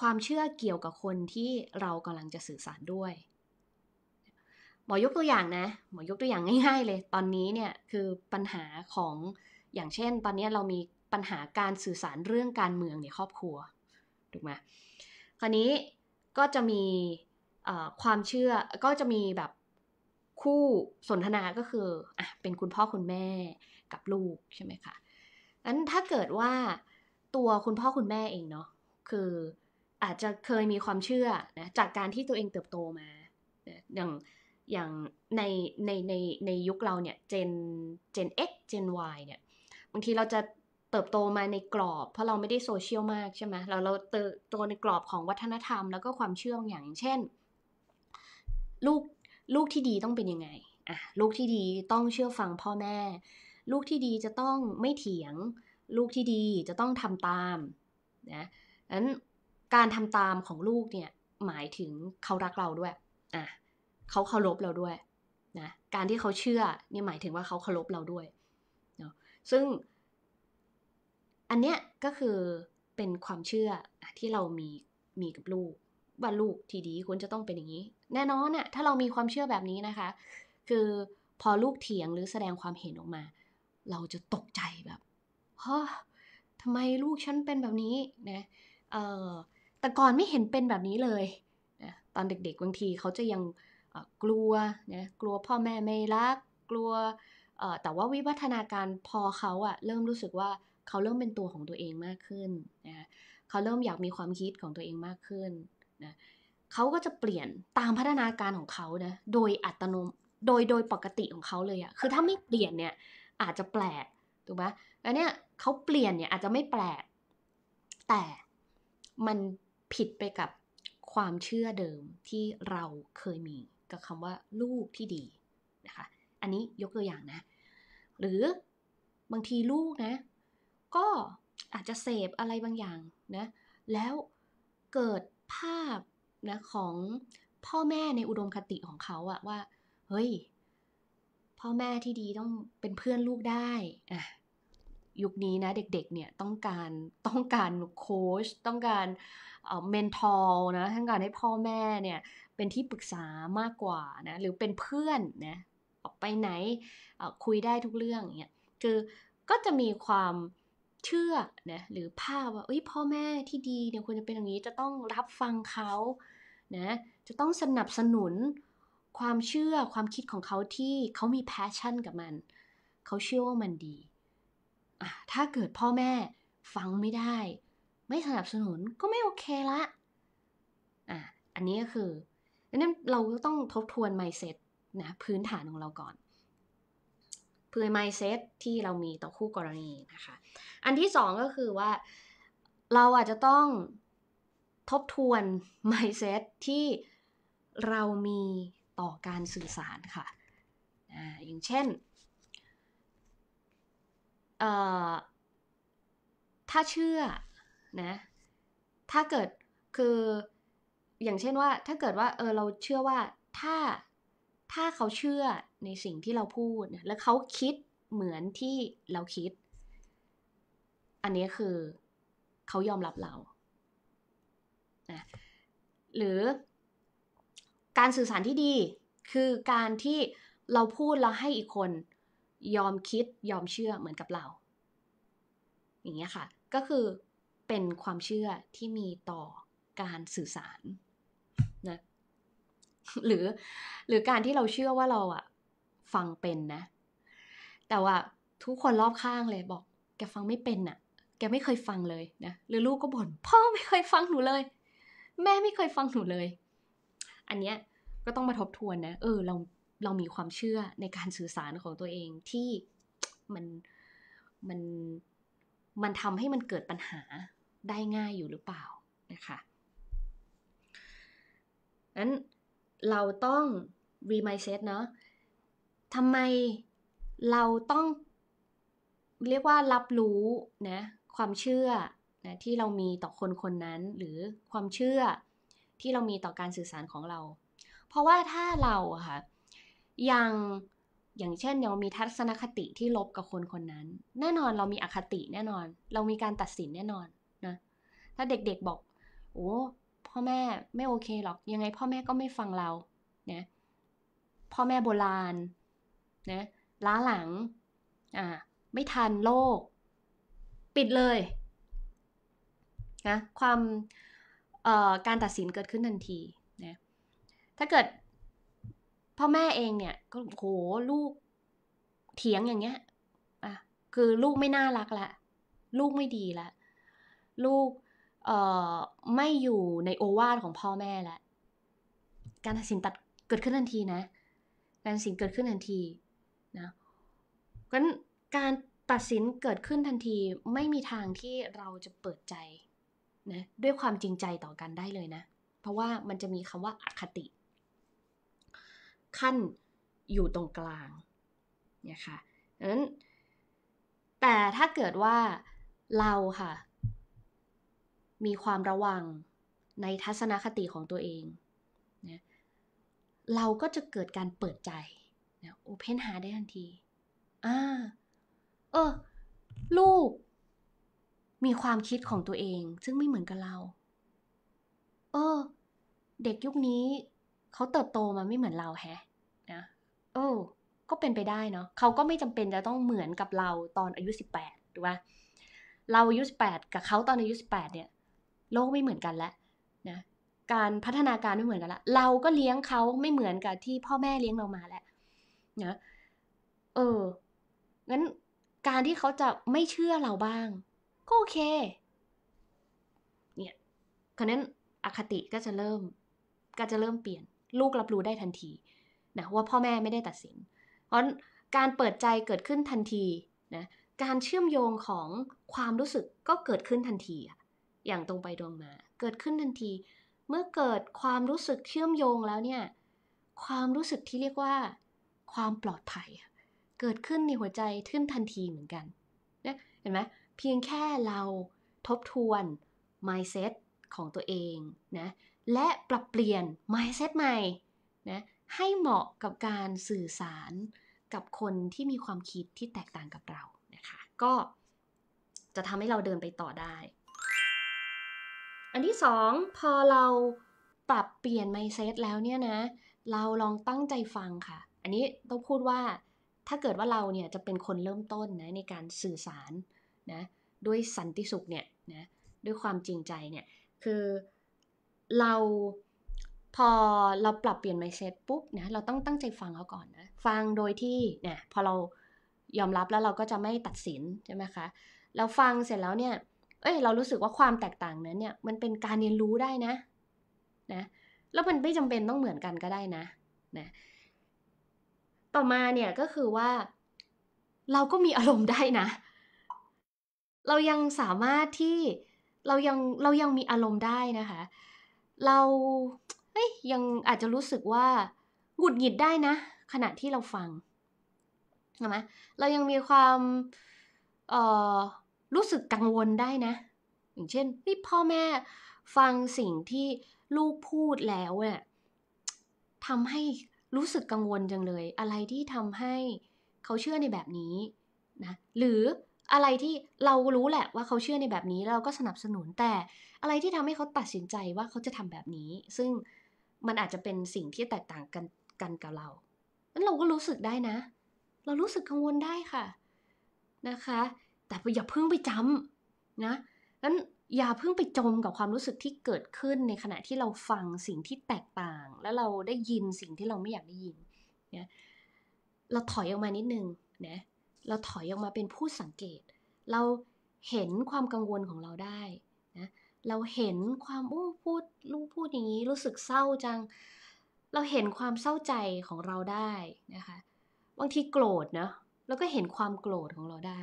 ความเชื่อเกี่ยวกับคนที่เรากำลังจะสื่อสารด้วย หมอยกตัวอย่างนะ หมอยกตัวอย่างง่ายๆเลย ตอนนี้เนี่ยคือปัญหาของ อย่างเช่น ตอนนี้เรามีปัญหาการสื่อสารเรื่องการเมืองในครอบครัว ถูกไหมคราวนี้ก็จะมีความเชื่อ ก็จะมีแบบคู่สนทนาก็คืออ่ะเป็นคุณพ่อคุณแม่กับลูก ใช่ไหมคะอันถ้าเกิดว่าตัวคุณพ่อคุณแม่เองเนาะคืออาจจะเคยมีความเชื่อนะจากการที่ตัวเองเติบโตมา อย่างอย่างในในในในยุคเราเนี่ยเจนเจน X เจน Y เนี่ยบางทีเราจะเติบโตมาในกรอบ เพราะเราไม่ได้โซเชียลมากใช่ไหมเราเราเติบโตในกรอบของวัฒนธรรมแล้วก็ความเชื่ออย่างเช่นลูกลูกที่ดีต้องเป็นยังไงอ่ะลูกที่ดีต้องเชื่อฟังพ่อแม่ลูกที่ดีจะต้องไม่เถียง ลูกที่ดีจะต้องทำตาม นะนั้นการทำตามของลูกเนี่ย หมายถึงเขารักเราด้วย อ่ะเขาเคารพเราด้วย นะ การที่เขาเชื่อเนี่ยหมายถึงว่าเขาเคารพเราด้วยเนาะซึ่ง อันเนี้ยก็คือเป็นความเชื่อ ที่เรามีมีกับลูก ว่าลูกที่ดีควรจะต้องเป็นอย่างนี้ แน่นอนอะถ้าเรามีความเชื่อแบบนี้นะคะ คือพอลูกเถียงหรือแสดงความเห็นออกมาเราจะตกใจแบบเฮ้อทำไมลูกฉันเป็นแบบนี้นะเออแต่ก่อนไม่เห็นเป็นแบบนี้เลยนะตอนเด็กๆ บางทีเขาจะยังกลัวนะกลัวพ่อแม่ไม่รัก กลัว แต่ว่าวิวัฒนาการพอเขาอะเริ่มรู้สึกว่าเขาเริ่มเป็นตัวของตัวเองมากขึ้นนะเขาเริ่มอยากมีความคิดของตัวเองมากขึ้นนะเขาก็จะเปลี่ยนตามพัฒนาการของเขานะโดยอัตโนม โดยโดยปกติของเขาเลยอะคือถ้าไม่เปลี่ยนเนี่ยอาจจะแปลก ถูกไหมอันเนี้ยเขาเปลี่ยนเนี่ยอาจจะไม่แปลก แต่มันผิดไปกับความเชื่อเดิมที่เราเคยมีกับคำว่าลูกที่ดีนะคะ อันนี้ยกตัวอย่างนะ หรือบางทีลูกนะ ก็อาจจะเสพอะไรบางอย่างนะ แล้วเกิดภาพนะของพ่อแม่ในอุดมคติของเขาอะว่า เฮ้ยพ่อแม่ที่ดีต้องเป็นเพื่อนลูกได้อ่ะยุคนี้นะเด็กๆ เนี่ยต้องการต้องการโค้ชต้องการเมนทอลนะต้องการให้พ่อแม่เนี่ย เป็นที่ปรึกษามากกว่านะหรือเป็นเพื่อนนะออกไปไหนคุยได้ทุกเรื่องเนี่ยคือก็จะมีความเชื่อนะหรือภาพว่าพ่อแม่ที่ดีเนี่ยควรจะเป็นอย่างนี้จะต้องรับฟังเขานะจะต้องสนับสนุนความเชื่อความคิดของเขาที่เขามีแพชชั่นกับมัน เขาเชื่อว่ามันดีถ้าเกิดพ่อแม่ฟังไม่ได้ ไม่สนับสนุนก็ไม่โอเคละอ่ะ อันนี้ก็คือดังนั้นเราก็ต้องทบทวน mindset นะ พื้นฐานของเราก่อนเพื่อ mindset ที่เรามีต่อคู่กรณีนะคะ อันที่สองก็คือว่าเราอาจจะต้องทบทวน mindset ที่เรามีต่อการสื่อสารค่ะออย่างเช่นถ้าเชื่อนะ ถ้าเกิดคือ อย่างเช่นว่า ถ้าเกิดว่าเออเราเชื่อว่าถ้าถ้าเขาเชื่อในสิ่งที่เราพูดแล้วเขาคิดเหมือนที่เราคิด อันนี้คือเขายอมรับเรานะหรือการสื่อสารที่ดีคือการที่เราพูดแล้วให้อีกคนยอมคิดยอมเชื่อเหมือนกับเรา อย่างเงี้ยค่ะ ก็คือเป็นความเชื่อที่มีต่อการสื่อสารนะ หรือหรือการที่เราเชื่อว่าเราอะฟังเป็นนะ แต่ว่าทุกคนรอบข้างเลยบอก แกฟังไม่เป็นอะแกไม่เคยฟังเลยนะหรือลูกก็บน่นพ่อไม่เคยฟังหนูเลย แม่ไม่เคยฟังหนูเลยอันเนี้ยก็ต้องมาทบทวนนะ เออเราเรามีความเชื่อในการสื่อสารของตัวเองที่มันมันมันทำให้มันเกิดปัญหาได้ง่ายอยู่หรือเปล่านะคะนั้นเราต้อง remind เนาะทำไมเราต้องเรียกว่ารับรู้นะความเชื่อนะที่เรามีต่อคนคนนั้นหรือความเชื่อที่เรามีต่อการสื่อสารของเรา เพราะว่าถ้าเราค่ะยังอย่างเช่น เรามีทัศนคติที่ลบกับคนคนนั้น แน่นอนเรามีอคติแน่นอน เรามีการตัดสินแน่นอน นะ ถ้าเด็กๆบอก โอ้ พ่อแม่ ไม่โอเคหรอก ยังไงพ่อแม่ก็ไม่ฟังเรา เนะพ่อแม่โบราณ นะ ล้าหลัง อ่า ไม่ทันโลก ปิดเลย นะความการตัดสินเกิดขึ้นทันทีนะถ้าเกิด พ่อแม่เองเนี่ย ก็โหลูกเถียงอย่างเงี้ยอ่ะคือลูกไม่น่ารักละ ลูกไม่ดีละ ลูกเอ่อไม่อยู่ในโอวาทของพ่อแม่ละ การตัดสินตัดเกิดขึ้นทันทีนะ การตัดสินเกิดขึ้นทันทีนะงั้นการตัดสินเกิดขึ้นทันทีไม่มีทางที่เราจะเปิดใจนะด้วยความจริงใจต่อกันได้เลยนะ เพราะว่ามันจะมีคำว่าอาคติ ขั้นอยู่ตรงกลางนะคะค่ะนั้น แต่ถ้าเกิดว่าเราค่ะ มีความระวังในทัศนคติของตัวเองนเราก็จะเกิดการเปิดใจโอเพนหาได้ทันที อ่าเออ ลูกมีความคิดของตัวเองซึ่งไม่เหมือนกับเรา เออ เด็กยุคนี้ เขาเติบโตมาไม่เหมือนเราแฮะ นะ เออ ก็เป็นไปได้เนาะเขาก็ไม่จำเป็นจะต้องเหมือนกับเราตอนอายุสิบแปดถูกไหมเราอายุสิบแปดกับเขาตอนอายุสิบแปดเนี่ยโลกไม่เหมือนกันแล้วนะ การพัฒนาการไม่เหมือนกันละ เราก็เลี้ยงเขาไม่เหมือนกับที่พ่อแม่เลี้ยงเรามาแหละนะ เออ งั้นการที่เขาจะไม่เชื่อเราบ้างก็โอเค เนี่ยควนั้นอคติก็จะเริ่ม ก็จะเริ่มเปลี่ยนลูกรับรู้ได้ทันทีนะว่าพ่อแม่ไม่ได้ตัดสินเพราะการเปิดใจเกิดขึ้นทันทีนะการเชื่อมโยงของความรู้สึกก็เกิดขึ้นทันทีอย่างตรงไปตรงมา เกิดขึ้นทันที เมื่อเกิดความรู้สึกเชื่อมโยงแล้วเนี่ย ความรู้สึกที่เรียกว่า ความปลอดภัย เกิดขึ้นในหัวใจทึ่นทันทีเหมือนกันนะเห็นไหมเพียงแค่เราทบทวน mindset ของตัวเองนะ และปรับเปลี่ยน mindset ใหม่ นะ ให้เหมาะกับการสื่อสารกับคนที่มีความคิดที่แตกต่างกับเรา นะคะ ก็จะทำให้เราเดินไปต่อได้ อันที่สองพอเราปรับเปลี่ยน mindset แล้วเนี่ยนะ เราลองตั้งใจฟังค่ะ อันนี้ต้องพูดว่า ถ้าเกิดว่าเราเนี่ยจะเป็นคนเริ่มต้นนะในการสื่อสารนะด้วยสันติสุขเนี่ยนะด้วยความจริงใจเนี่ย คือเราพอเราปรับเปลี่ยนไมเซ็ตปุ๊บนะเราต้องตั้งใจฟังเขาก่อนนะฟังโดยที่เนี่ย พอเรายอมรับแล้วเราก็จะไม่ตัดสินใช่ไหมคะเราฟังเสร็จแล้วเนี่ย เอ้ยเรารู้สึกว่าความแตกต่างนั้นเนี่ยมันเป็นการเรียนรู้ได้นะนะ แล้วมันไม่จำเป็นต้องเหมือนกันก็ได้นะนะ ต่อมาเนี่ยก็คือว่า เราก็มีอารมณ์ได้นะเรายังสามารถที่เรายังเรายังมีอารมณ์ได้นะคะ เราเอ้ยยังอาจจะรู้สึกว่าหงุดหงิดได้นะ ขณะที่เราฟังใช่ไหมเรายังมีความเอ่อรู้สึกกังวลได้นะ อย่างเช่นพี่พ่อแม่ฟังสิ่งที่ลูกพูดแล้วเนี่ยทำให้รู้สึกกังวลจังเลย อะไรที่ทำให้เขาเชื่อในแบบนี้นะหรืออะไรที่เรารู้แหละว่าเขาเชื่อในแบบนี้ เราก็สนับสนุนแต่อะไรที่ทำให้เขาตัดสินใจว่าเขาจะทำแบบนี้ ซึ่งมันอาจจะเป็นสิ่งที่แตกต่างกันกันกับเรานั้นเราก็รู้สึกได้นะ เรารู้สึกกังวลได้ค่ะนะคะ แต่อย่าเพิ่งไปจำนะนั้นอย่าเพิ่งไปจมกับความรู้สึกที่เกิดขึ้นในขณะที่เราฟังสิ่งที่แตกต่าง แล้วเราได้ยินสิ่งที่เราไม่อยากได้ยินนะเราถอยออกมานิดนึงนะเราถอยออกมาเป็นผู้สังเกต เราเห็นความกังวลของเราได้นะ เราเห็นความอู้พูดลูกพูดอย่างนี้รู้สึกเศร้าจัง เราเห็นความเศร้าใจของเราได้นะคะ บางทีโกรธเนาะแล้วก็เห็นความโกรธของเราได้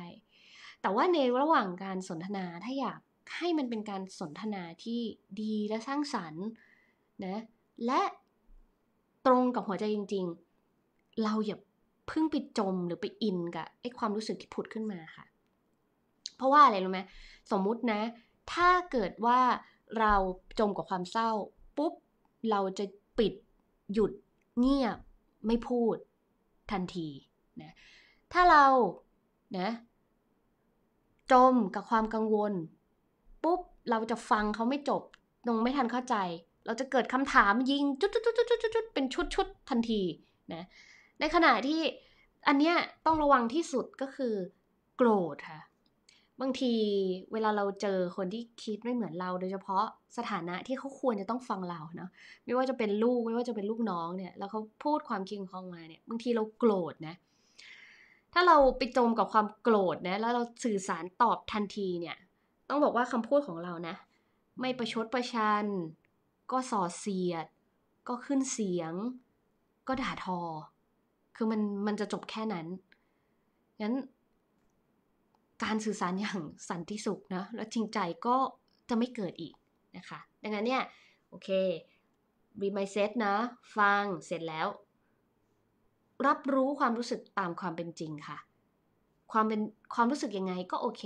แต่ว่าในระหว่างการสนทนาถ้าอยากให้มันเป็นการสนทนาที่ดีและสร้างสรรค์นะ และตรงกับหัวใจจริงๆ เราอย่าเพิ่งไปจมหรือไปอินกับไอ้ความรู้สึกที่ผุดขึ้นมาค่ะ เพราะว่าอะไรรู้ไหมสมมุตินะ ถ้าเกิดว่าเรา จมกับความเศร้า ปุ๊บเราจะปิดหยุดเงียบไม่พูดทันทีนะ ถ้าเรานะ จมกับความกังวล ปุ๊บเราจะฟังเขาไม่จบนงไม่ทันเข้าใจ เราจะเกิดคำถาม ยิงจุดๆๆๆๆเป็นชุดๆทันทีนะในขณะที่อันเนี้ยต้องระวังที่สุดก็คือโกรธค่ะบางทีเวลาเราเจอคนที่คิดไม่เหมือนเรา โดยเฉพาะสถานะที่เขาควรจะต้องฟังเราเนาะไม่ว่าจะเป็นลูกไม่ว่าจะเป็นลูกน้องเนี่ยแล้วเขาพูดความคิงของมาเนี่ยบางทีเราโกรธนะ ถ้าเราไปจมกับความโกรธนะแล้วเราสื่อสารตอบทันทีเนี่ย ต้องบอกว่าคำพูดของเรานะ ไม่ประชดประชัน ก็ส่อเสียด ก็ขึ้นเสียง ก็ด่าทอคือมันมันจะจบแค่นั้น งั้น การสื่อสารอย่างสันติสุขนะ และจริงใจก็จะไม่เกิดอีกนะคะ ดังนั้นเนี่ยโอเคี e my set นะ ฟังเสร็จแล้ว รับรู้ความรู้สึกตามความเป็นจริงค่ะ ความเป็นความรู้สึกยังไงก็โอเค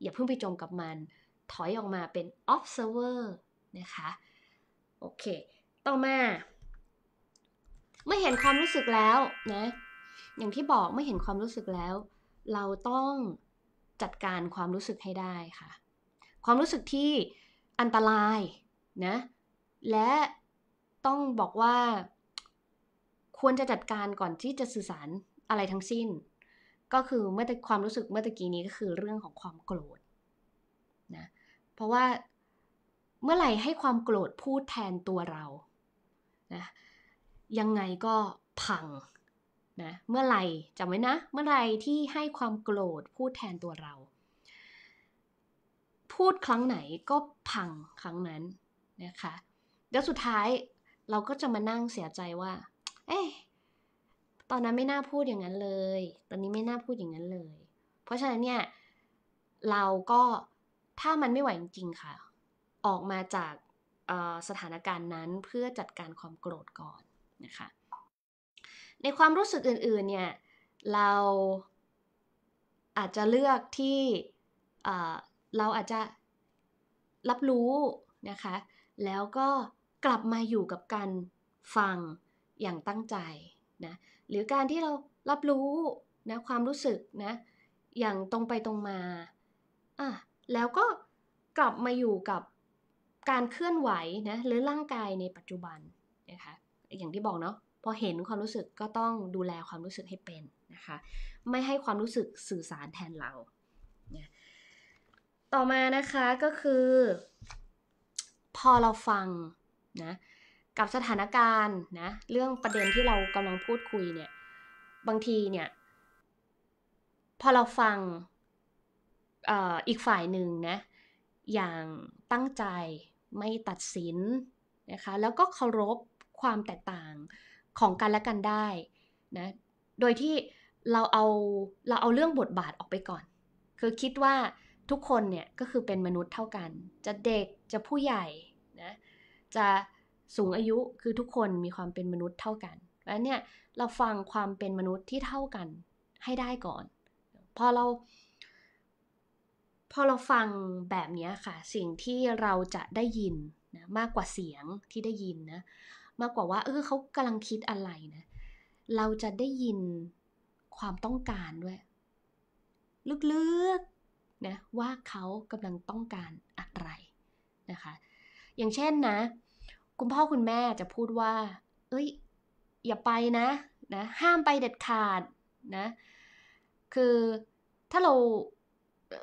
อย่าเพิ่งไปจมกับมัน ถอยออกมาเป็น observer นะคะ โอเค ต่อมาไม่เห็นความรู้สึกแล้วนะ อย่างที่บอกไม่เห็นความรู้สึกแล้ว เราต้องจัดการความรู้สึกให้ได้ค่ะ ความรู้สึกที่อันตรายนะ และต้องบอกว่า ควรจะจัดการก่อนที่จะสื่อสารอะไรทั้งสิ้น ก็คือเมื่อความรู้สึกเมื่อตะกี้นี้ก็คือเรื่องของความโกรธ นะ เพราะว่าเมื่อไหร่ให้ความโกรธพูดแทนตัวเรา นะยังไงก็พังนะ เมื่อไหร่จำไว้นะ เมื่อไหร่ที่ให้ความโกรธพูดแทนตัวเรา พูดครั้งไหนก็พังครั้งนั้นนะคะแล้วสุดท้ายเราก็จะมานั่งเสียใจว่า เอ๊ะตอนนั้นไม่น่าพูดอย่างนั้นเลย ตอนนี้ไม่น่าพูดอย่างนั้นเลย เพราะฉะนั้นเนี่ยเราก็ถ้ามันไม่ไหวจริงๆค่ะ ออกมาจากสถานการณ์นั้นเพื่อจัดการความโกรธก่อนนะคะในความรู้สึกอื่นๆ เนี่ย เราอาจจะเลือกที่เราอาจจะรับรู้นะคะ แล้วก็กลับมาอยู่กับการฟังอย่างตั้งใจนะ หรือการที่เรารับรู้นะความรู้สึกนะ อย่างตรงไปตรงมาอ่ะแล้วก็กลับมาอยู่กับการเคลื่อนไหวนะหรือร่างกายในปัจจุบันนะคะอย่างที่บอกเนาะพอเห็นความรู้สึกก็ต้องดูแลความรู้สึกให้เป็นนะคะไม่ให้ความรู้สึกสื่อสารแทนเราต่อมานะคะก็คือ พอเราฟังนะกับสถานการณ์นะเรื่องประเด็นที่เรากำลังพูดคุยเนี่ยบางทีเนี่ยพอเราฟังออีกฝ่ายหนึ่งนะอย่างตั้งใจไม่ตัดสินนะคะแล้วก็เคารพความแตกต่างของกันและกันได้ นะ โดยที่เราเอาเราเอาเรื่องบทบาทออกไปก่อน คือคิดว่าทุกคนเนี่ยก็คือเป็นมนุษย์เท่ากัน จะเด็กจะผู้ใหญ่ นะ จะสูงอายุ คือทุกคนมีความเป็นมนุษย์เท่ากันเพราะน้เนี่ยเราฟังความเป็นมนุษย์ที่เท่ากัน ให้ได้ก่อน พอเราพอเราฟังแบบนี้ค่ะ สิ่งที่เราจะได้ยินนะมากกว่าเสียงที่ได้ยินนะมากกว่าว่า เออ เขากำลังคิดอะไรนะ เราจะได้ยินความต้องการด้วย ลึกๆนะ ว่าเขากำลังต้องการอะไรนะคะ อย่างเช่นนะ คุณพ่อคุณแม่จะพูดว่า เอ้ย อย่าไปนะ นะ ห้ามไปเด็ดขาดนะ คือถ้าเรา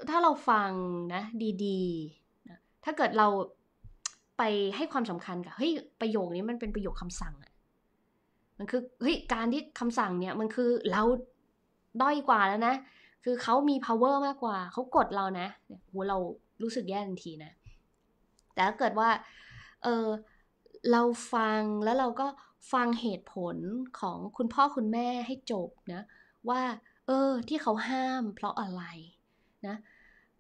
ถ้าเราฟังนะ ดีๆนะถ้าเกิดเราไปให้ความสำคัญกับเฮ้ยประโยคนี้มันเป็นประโยคคำสั่งอะมันคือเฮ้ยการที่คำสั่งเนี่ยมันคือเราด้อยกว่าแล้วนะ คือเขามี power มากกว่า เขากดเรานะเนี่ยโหเรารู้สึกแย่ทันทีนะ แต่ถ้าเกิดว่าเออเราฟังแล้วเราก็ฟังเหตุผลของคุณพ่อคุณแม่ให้จบนะ ว่า เออ ที่เขาห้ามเพราะอะไรนะ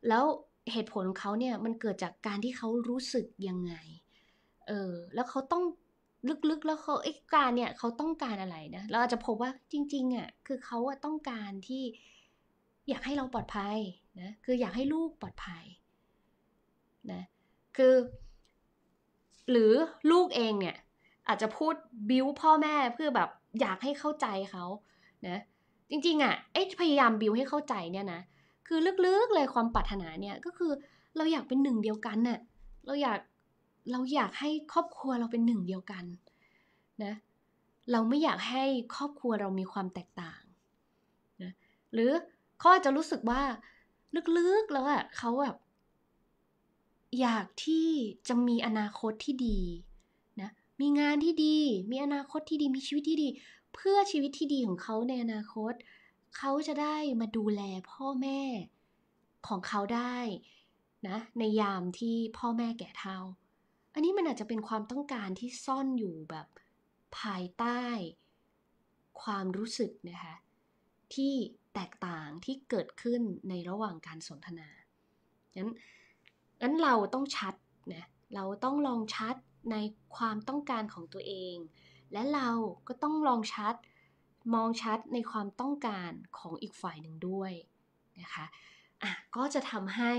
แล้วเหตุผลของเขาเนี่ยมันเกิดจากการที่เขารู้สึกยังไง เออ แล้วเขาต้องลึกๆแล้วเขาไอ้การเนี่ยเขาต้องการอะไรนะเราอาจจะพบว่าจริงๆอ่ะคือเขาอะต้องการที่อยากให้เราปลอดภัยนะคืออยากให้ลูกปลอดภัยนะคือ หรือลูกเองเนี่ยอาจจะพูดบิ้วพ่อแม่เพื่อแบบอยากให้เข้าใจเขานะจริงๆอ่ะไอ้พยายามบิ้วให้เข้าใจเนี่ยนะคือลึกๆเลยความปรารถนาเนี่ย ก็คือเราอยากเป็นหนึ่งเดียวกันน่ะเราอยากเราอยากให้ครอบครัวเราเป็นหนึ่งเดียวกันนะ เราไม่อยากให้ครอบครัวเรามีความแตกต่างนะหรือเขาอาจจะรู้สึกว่า ลึกๆแล้วอะเขาแบบอยากที่จะมีอนาคตที่ดีนะมีงานที่ดีมีอนาคตที่ดีมีชีวิตที่ดี เพื่อชีวิตที่ดีของเขาในอนาคตเขาจะได้มาดูแลพ่อแม่ของเขาได้นะในยามที่พ่อแม่แก่เฒ่า อันนี้มันอาจจะเป็นความต้องการที่ซ่อนอยู่แบบ ภายใต้ ความรู้สึกนะคะที่แตกต่างที่เกิดขึ้นในระหว่างการสนทนางั้นงั้นเราต้องชัดนะเราต้องลองชัดในความต้องการของตัวเอง และเราก็ต้องลองชัดมองชัดในความต้องการของอีกฝ่ายหนึ่งด้วยนะคะ อ่ะ ก็จะทำให้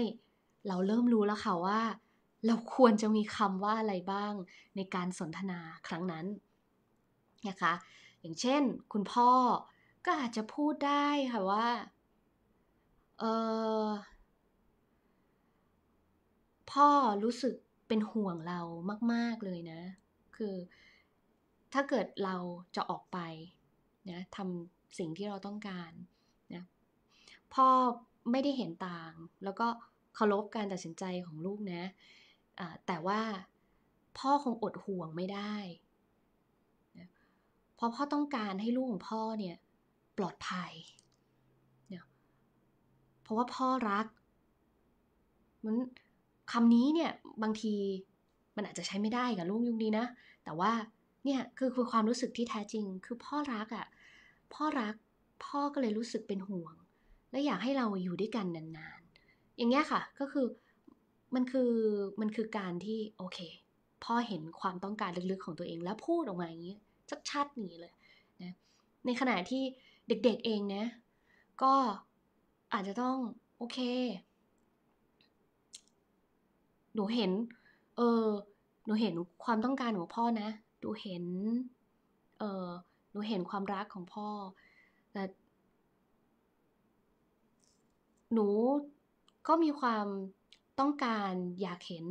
เราเริ่มรู้แล้วค่ะว่า เราควรจะมีคำว่าอะไรบ้างในการสนทนาครั้งนั้น นะคะ อย่างเช่น คุณพ่อก็อาจจะพูดได้ค่ะว่า เออพ่อรู้สึกเป็นห่วงเรามาก ๆเลยนะ คือ ถ้าเกิดเราจะออกไปนะทำสิ่งที่เราต้องการนะพอไม่ได้เห็นต่าง แล้วก็เคารพการตัดสินใจของลูกนะะแต่ว่าพ่อคงอดห่วงไม่ได้นะเพราะพ่อต้องการให้ลูกของพ่อเนี่ย ปลอดภัยนะเพราะว่าพ่อรักมันคำนี้เนี่ยบางทีมันอาจจะใช้ไม่ได้กับลูกยุคนี้นะ แต่ว่าเนี่ยคือคือความรู้สึกที่แท้จริง คือพ่อรักอะ่ะพ่อรัก พ่อก็เลยรู้สึกเป็นห่วง และอยากให้เราอยู่ด้วยกันนานๆ อย่างเงี้ยค่ะ ก็คือมันคือมันคือการที่โอเค พ่อเห็นความต้องการลึกๆของตัวเองแล้วพูดออกมาอย่างนี้ชัดๆนี้เลยนะ ในขณะที่เด็กๆเองนะก็อาจจะต้องโอเค หนูเห็น เออหนูเห็นความต้องการของพ่อนะหนูเห็น เออหนูเห็นความรักของพ่อแต่หนูก็มีความต้องการอยากเห็น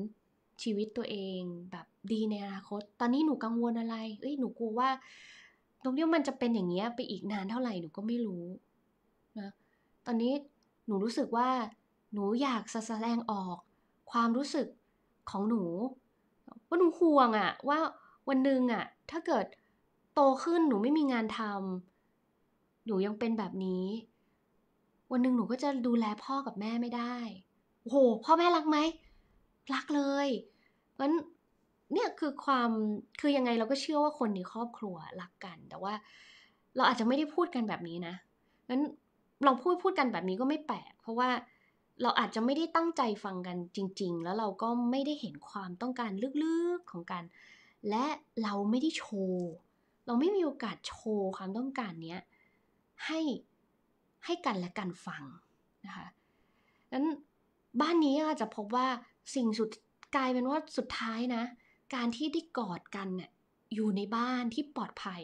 ชีวิตตัวเองแบบดีในอนาคต ตอนนี้หนูกังวลอะไรเอ้ย หนูกลัวว่า ตรงนี้มันจะเป็นอย่างเงี้ยไปอีกนานเท่าไหร่หนูก็ไม่รู้นะ ตอนนี้หนูรู้สึกว่า หนูอยากสแสดงออกความรู้สึกของหนูว่าหนูห่วงอะว่าวันหนึ่งอะถ้าเกิดโตขึ้นหนูไม่มีงานทำหนูยังเป็นแบบนี้ วันหนึ่งหนูก็จะดูแลพ่อกับแม่ไม่ได้โอ้โหพ่อแม่รักไหมรักเลยงั้นเนี่ยคือความคือยังไงเราก็เชื่อว่าคนในครอบครัวรักกัน แต่ว่า เราอาจจะไม่ได้พูดกันแบบนี้นะงั้นเราพูดพูดกันแบบนี้ก็ไม่แปลกเพราะว่าเราอาจจะไม่ได้ตั้งใจฟังกันจริง ๆ แล้วเราก็ไม่ได้เห็นความต้องการลึกๆของกัน และเราไม่ได้โชว์เราไม่มีโอกาสโชว์ความต้องการเนี้ย ให้ให้กันและกันฟังนะคะนั้นบ้านนี้อาจจะพบว่าสิ่งสุดกลายเป็นว่าสุดท้ายนะ การที่ได้กอดกันเนี่ยอยู่ในบ้านที่ปลอดภัย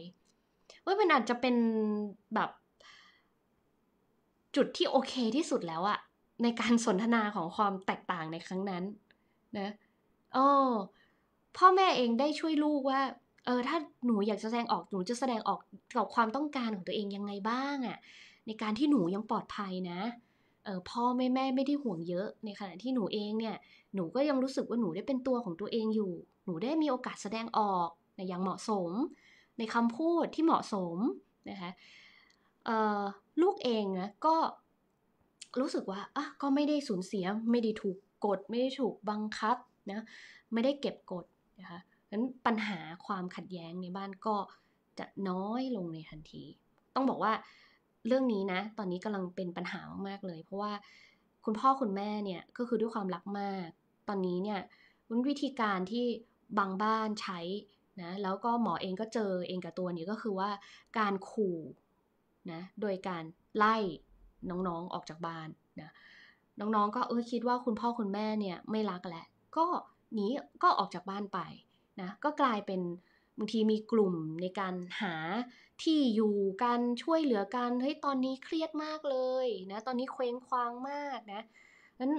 ว่ามันอาจจะเป็นแบบจุดที่โอเคที่สุดแล้วอะในการสนทนาของความแตกต่างในครั้งนั้น นะโอ้พ่อแม่เองได้ช่วยลูกว่าเออถ้าหนูอยากจะแสดงออกหนูจะแสดงออกกับความต้องการของตัวเองยังไงบ้างอะ่ะในการที่หนูยังปลอดภัยนะ เออพ่อแม่แม่ไม่ได้ห่วงเยอะ ในขณะที่หนูเองเนี่ยหนูก็ยังรู้สึกว่าหนูได้เป็นตัวของตัวเองอยู่ หนูได้มีโอกาสแสดงออกในอย่างเหมาะสม ในคำพูดที่เหมาะสมนะคะลูกเองนะก็รู้สึกว่าอ่ะก็ไม่ได้สูญเสียไม่ได้ถูกกด ไม่ได้ถูกบังคับนะ ไม่ได้เก็บกดนะคะนั้นปัญหาความขัดแย้งในบ้านก็จะน้อยลงในทันที ต้องบอกว่าเรื่องนี้นะตอนนี้กำลังเป็นปัญหามากๆเลย เพราะว่าคุณพ่อคุณแม่เนี่ยก็คือด้วยความรักมาก ตอนนี้เนี่ยวิธีการที่บางบ้านใช้นะแล้วก็หมอเองก็เจอเองกับตัวนี้ก็คือว่าการขู่นะโดยการไล่น้องๆออกจากบ้านนะน้องๆ ก็เออคิดว่าคุณพ่อคุณแม่เนี่ยไม่รักแหละก็หนีก็ออกจากบ้านไปนะก็กลายเป็นบางทีมีกลุ่มในการหาที่อยู่กัน ช่วยเหลือกันเฮ้ยตอนนี้เครียดมากเลยนะตอนนี้เคว้งคว้างมากนะนั้น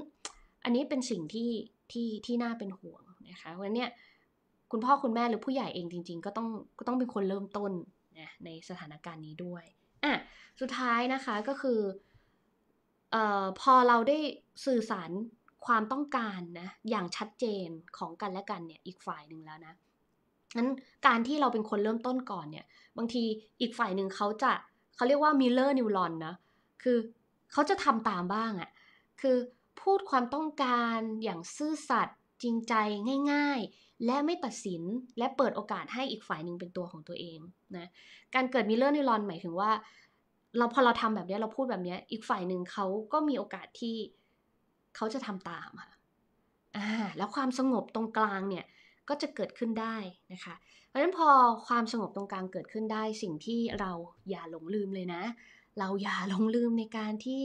อันนี้เป็นสิ่งที่ที่ที่น่าเป็นห่วงนะคะเพราะเนี่ยคุณพ่อคุณแม่หรือผู้ใหญ่เองจริงๆ ก็ต้องก็ต้องเป็นคนเริ่มต้นนะในสถานการณ์นี้ด้วยอ่ะสุดท้ายนะคะก็คือออพอเราได้สื่อสารความต้องการนะอย่างชัดเจนของกันและกันเนี่ยอีกฝ่ายหนึ่งแล้วนะนั้นการที่เราเป็นคนเริ่มต้นก่อนเนี่ยบางทีอีกฝ่ายหนึ่งเขาจะเขาเรียกว่ามิลเลอร์นิวรอนนะคือเขาจะทำตามบ้างอะ่ะคือพูดความต้องการอย่างซื่อสัตย์จริงใจง่ายๆ และไม่ตัดสินและเปิดโอกาสให้อีกฝ่ายหนึ่งเป็นตัวของตัวเองนะการเกิดมิลเลอร์นิวรอนหมายถึงว่า เราพอเราทำแบบนี้เราพูดแบบนี้อีกฝ่ายหนึ่งเขาก็มีโอกาสที่เขาจะทำตามค่ะอ่า แล้วความสงบตรงกลางเนี่ยก็จะเกิดขึ้นได้นะคะ เพราะฉะนั้นพอความสงบตรงกลางเกิดขึ้นได้สิ่งที่เราอย่าหลงลืมเลยนะ เราอย่าหลงลืมในการที่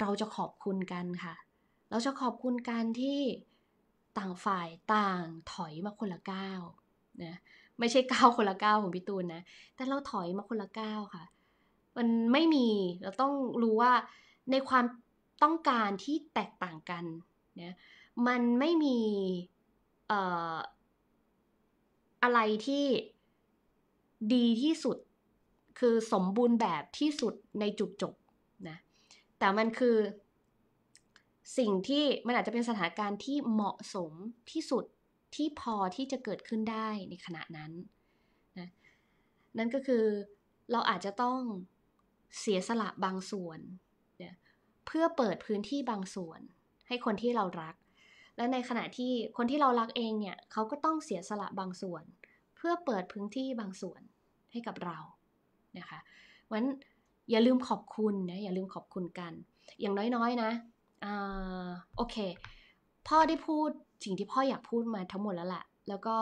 เราจะขอบคุณกันค่ะ เราจะขอบคุณการที่ต่างฝ่ายต่าง ถอยมาคนละก้าว นะ ไม่ใช่ก้าวคนละก้าวของพี่ตูนนะ แต่เราถอยมาคนละก้าวค่ะ มันไม่มี เราต้องรู้ว่าในความต้องการที่แตกต่างกันนะมันไม่มีอะไรที่ดีที่สุด คือสมบูรณ์แบบที่สุดในจุดจบนะ แต่มันคือสิ่งที่มันอาจจะเป็นสถานการณ์ที่เหมาะสมที่สุดที่พอที่จะเกิดขึ้นได้ในขณะนั้นนะ นั่นก็คือเราอาจจะต้องเสียสละบางส่วนเพื่อเปิดพื้นที่บางส่วนให้คนที่เรารัก และในขณะที่คนที่เรารักเองเนี่ย เขาก็ต้องเสียสละบางส่วน เพื่อเปิดพื้นที่บางส่วนให้กับเรา นะคะ วันอย่าลืมขอบคุณนะ อย่าลืมขอบคุณกัน อย่างน้อยๆนะอโอเค พ่อได้พูดสิ่งที่พ่ออยากพูดมาทั้งหมดแล้วแหละแล้วก็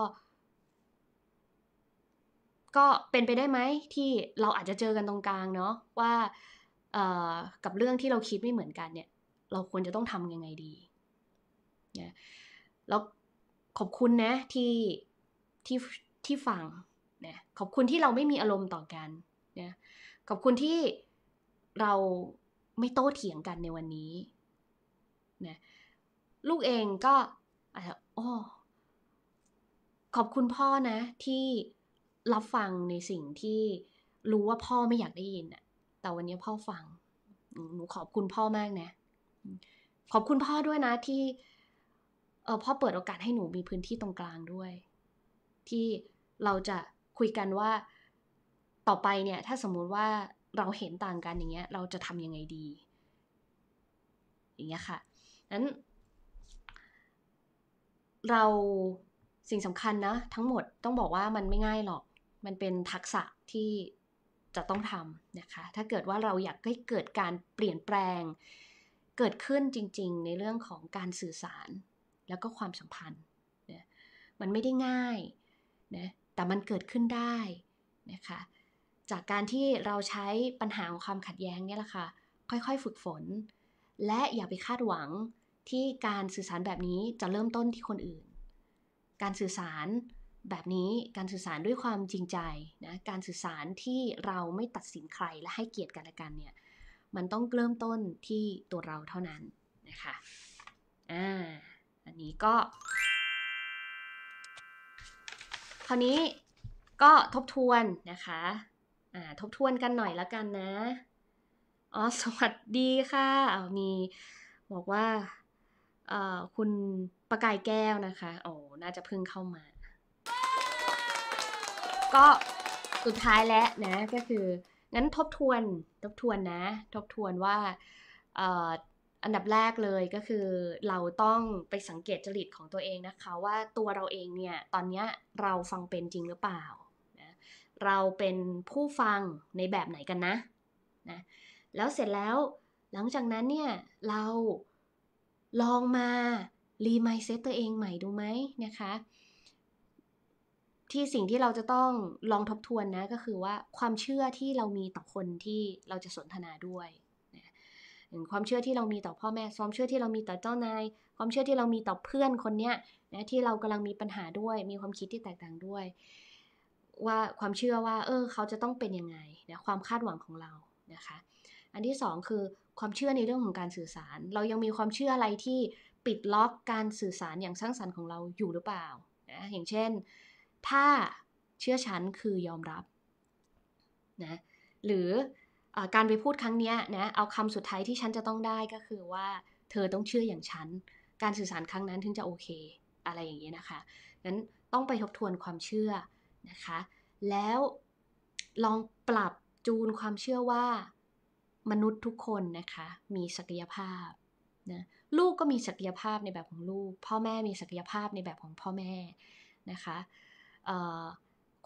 ก็เป็นไปได้ไหมที่เราอาจจะเจอกันตรงกลางเนาะว่ากับเรื่องที่เราคิดไม่เหมือนกัน เนี่ย เราควรจะต้องทำยังไงดีนะแล้วขอบคุณนะที่ที่ที่ฟังนะขอบคุณที่เราไม่มีอารมณ์ต่อกันนะขอบคุณที่เราไม่โต้เถียงกันในวันนี้นะลูกเองก็อาจจะโอ้ขอบคุณพ่อนะที่รับฟังในสิ่งที่รู้ว่าพ่อไม่อยากได้ยินอะแต่วันนี้พ่อฟัง หนูขอบคุณพ่อมากนะขอบคุณพ่อด้วยนะ ที่เออพ่อเปิดโอกาสให้หนูมีพื้นที่ตรงกลางด้วย ที่เราจะคุยกันว่าต่อไปเนี่ย ถ้าสมมุติว่าเราเห็นต่างกันอย่างเงี้ยเราจะทำยังไงดี อย่างเงี้ยค่ะนั้นเราสิ่งสำคัญนะทั้งหมดต้องบอกว่ามันไม่ง่ายหรอก มันเป็นทักษะที่จะต้องทำนะคะ ถ้าเกิดว่าเราอยากให้เกิดการเปลี่ยนแปลง เกิดขึ้นจริงๆ ในเรื่องของการสื่อสารแล้วก็ความสัมพันธ์นมันไม่ได้ง่ายนะ แต่มันเกิดขึ้นได้นะคะ จากการที่เราใช้ปัญหาของความขัดแย้งเนี่ยแหละค่ะ ค่อยๆฝึกฝน และอย่าไปคาดหวังที่การสื่อสารแบบนี้จะเริ่มต้นที่คนอื่น การสื่อสารแบบนี้การสื่อสารด้วยความจริงใจนะการสื่อสารที่เราไม่ตัดสินใครและให้เกียรติกันและกันเนี่ยมันต้องเริ่มต้นที่ตัวเราเท่านั้นนะคะอ่าอันนี้ก็คราวนี้ก็ทบทวนนะคะอ่าทบทวนกันหน่อยแล้วกันนะอ๋อสวัสดีค่ะเอามีบอกว่าคุณประกายแก้วนะคะโอ้น่าจะเพิ่งเข้ามาก็สุดท้ายแล้วนะก็คืองั้นทบทวนทบทวนนะ ทบทวนว่าอันดับแรกเลยก็คือเราต้องไปสังเกตจริตของตัวเองนะคะว่าตัวเราเองเนี่ยตอนนี้เราฟังเป็นจริงหรือเปล่านะเราเป็นผู้ฟังในแบบไหนกันนะนะ แล้วเสร็จแล้วหลังจากนั้นเนี่ยเราลองมารีมายเซตตัวเองใหม่ดูไหมนะคะที่สิ่งที่เราจะต้องลองทบทวนนะก็คือว่าความเชื่อที่เรามีต่อคนที่เราจะสนทนาด้วยอย่างความเชื่อที่เรามีต่อพ่อแม่ ความเชื่อที่เรามีต่อเจ้านาย ความเชื่อที่เรามีต่อเพื่อนคนเนี้ยนะที่เรากำลังมีปัญหาด้วย มีความคิดที่แตกต่างด้วย ว่าความเชื่อว่า เออ เขาจะต้องเป็นยังไงนะความคาดหวังของเรา นะคะ อันที่2คือความเชื่อในเรื่องของการสื่อสาร เรายังมีความเชื่ออะไรที่ปิดล็อกการสื่อสารอย่างสร้างสรรค์ของเราอยู่หรือเปล่านะอย่างเช่นถ้าเชื่อฉันคือยอมรับนะหรืออการไปพูดครั้งนี้นะเอาคำสุดท้ายที่ฉันจะต้องได้ก็คือว่าเธอต้องเชื่ออย่างฉันการสื่อสารครั้งนั้นถึงจะโอเค อะไรอย่างเงี้ยนะคะนั้นต้องไปทบทวนความเชื่อนะคะ แล้วลองปรับจูนความเชื่อว่า มนุษย์ทุกคนนะคะ มีศักยภาพนะลูกก็มีศักยภาพในแบบของลูก พ่อแม่มีศักยภาพในแบบของพ่อแม่นะคะ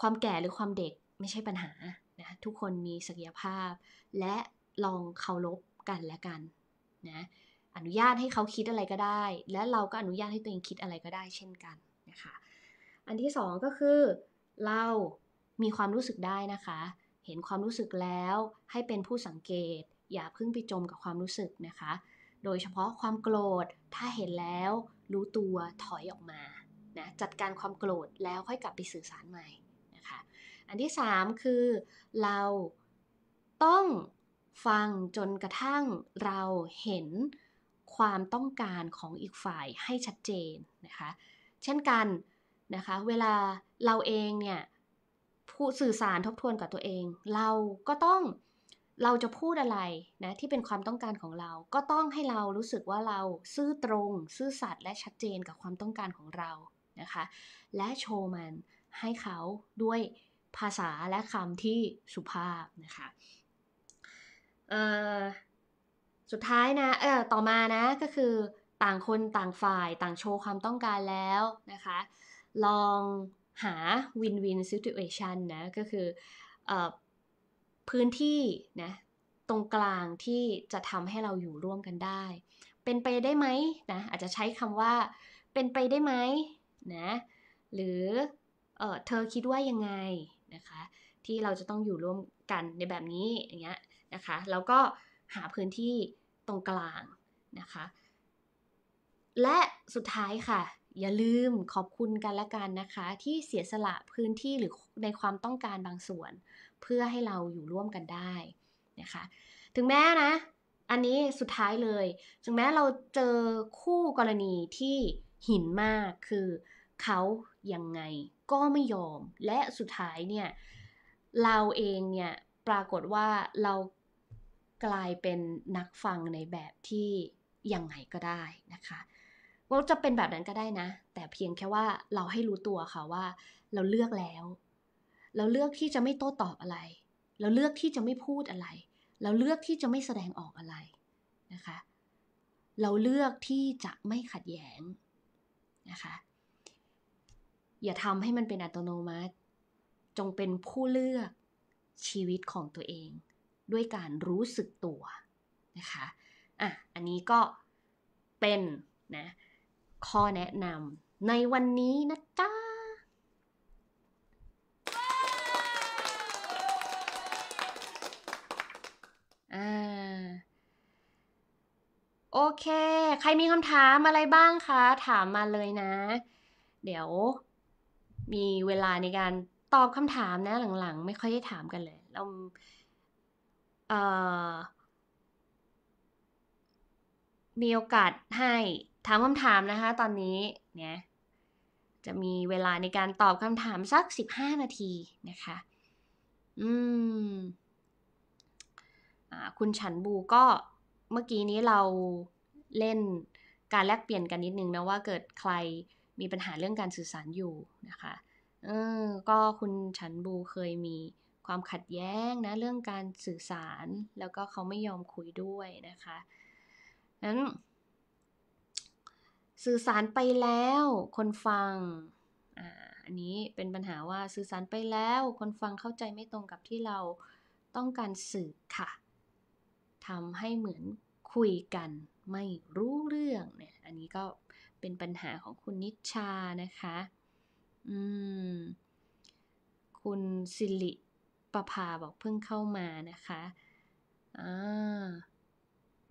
ความแก่หรือความเด็กไม่ใช่ปัญหานะทุกคนมีศักยภาพ และลองเคารพกันและกันนะอนุญาตให้เขาคิดอะไรก็ได้ และเราก็อนุญาตให้ตัวเองคิดอะไรก็ได้เช่นกันนะคะอันที่2ก็คือเรามีความรู้สึกได้นะคะเห็นความรู้สึกแล้วให้เป็นผู้สังเกตอย่าเพิ่งไปจมกับความรู้สึกนะคะโดยเฉพาะความโกรธถ้าเห็นแล้วรู้ตัวถอยออกมานะจัดการความโกรธแล้วค่อยกลับไปสื่อสารใหม่นะคะ อันที่3คือเราต้องฟังจนกระทั่งเราเห็นความต้องการของอีกฝ่ายให้ชัดเจนนะคะ เช่นกันนะคะเวลาเราเองเนี่ยผู้สื่อสารทบทวนกับตัวเองเราก็ต้องเราจะพูดอะไรนะที่เป็นความต้องการของเรา ก็ต้องให้เรารู้สึกว่าเราซื่อตรงซื่อสัตย์และชัดเจนกับความต้องการของเรานะคะและโชว์มันให้เขาด้วยภาษาและคำที่สุภาพนะคะสุดท้ายนะเออต่อมานะก็คือต่างคนต่างฝ่ายต่างโชว์ความต้องการแล้วนะคะลองหาวินวินซิทูเอชันนะก็คืออพื้นที่นะตรงกลางที่จะทำให้เราอยู่ร่วมกันได้ เป็นไปได้ไหมนะอาจจะใช้คำว่าเป็นไปได้ไหมนะ หรือเออเธอคิดว่ายังไงนะคะ ที่เราจะต้องอยู่ร่วมกันในแบบนี้อย่างเงี้ยนะคะ แล้วก็หาพื้นที่ตรงกลางนะคะ และสุดท้ายค่ะ อย่าลืมขอบคุณกันและกันนะคะ ที่เสียสละพื้นที่หรือในความต้องการบางส่วน เพื่อให้เราอยู่ร่วมกันได้นะคะ ถึงแม้นะ อันนี้สุดท้ายเลย ถึงแม้เราเจอคู่กรณีที่หินมาก คือเขายังไง ก็ไม่ยอม และสุดท้ายเนี่ย เราเองเนี่ยปรากฏว่าเรากลายเป็นนักฟังในแบบที่ยังไงก็ได้นะคะว่าจะเป็นแบบนั้นก็ได้นะแต่เพียงแค่ว่าเราให้รู้ตัวค่ะว่าเราเลือกแล้ว เราเลือกที่จะไม่โต้ตอบอะไร เราเลือกที่จะไม่พูดอะไร เราเลือกที่จะไม่แสดงออกอะไรนะคะ เราเลือกที่จะไม่ขัดแย้งนะคะอย่าทำให้มันเป็นอัตโนมัติ จงเป็นผู้เลือกชีวิตของตัวเอง ด้วยการรู้สึกตัวนะคะอ่ะอันนี้ก็เป็นนะข้อแนะนำในวันนี้นะจ๊ะโอเค ใครมีคำถามอะไรบ้างคะ ถามมาเลยนะ เดี๋ยวมีเวลาในการตอบคำถามนะ หลังๆ ไม่ค่อยได้ถามกันเลยเราเมีโอกาสให้ถามคำถามนะคะ ตอนนี้เนี่ยจะมีเวลาในการตอบคำถามสัก 15นาทีนะคะ อืมคุณฉันบูก็เมื่อกี้นี้เราเล่นการแลกเปลี่ยนกันนิดนึงนะว่าเกิดใครมีปัญหาเรื่องการสื่อสารอยู่นะคะ เออ ก็คุณฉันบูเคยมีความขัดแย้งนะเรื่องการสื่อสาร แล้วก็เขาไม่ยอมคุยด้วยนะคะนั้นสื่อสารไปแล้ว คนฟังอันนี้เป็นปัญหาว่าสื่อสารไปแล้ว คนฟังเข้าใจไม่ตรงกับที่เราต้องการสื่อค่ะทำให้เหมือนคุยกันไม่รู้เรื่องเนี่ย อันนี้ก็เป็นปัญหาของคุณนิชานะคะ อืมคุณ สิริประภาบอกเพิ่งเข้ามานะคะ อ่า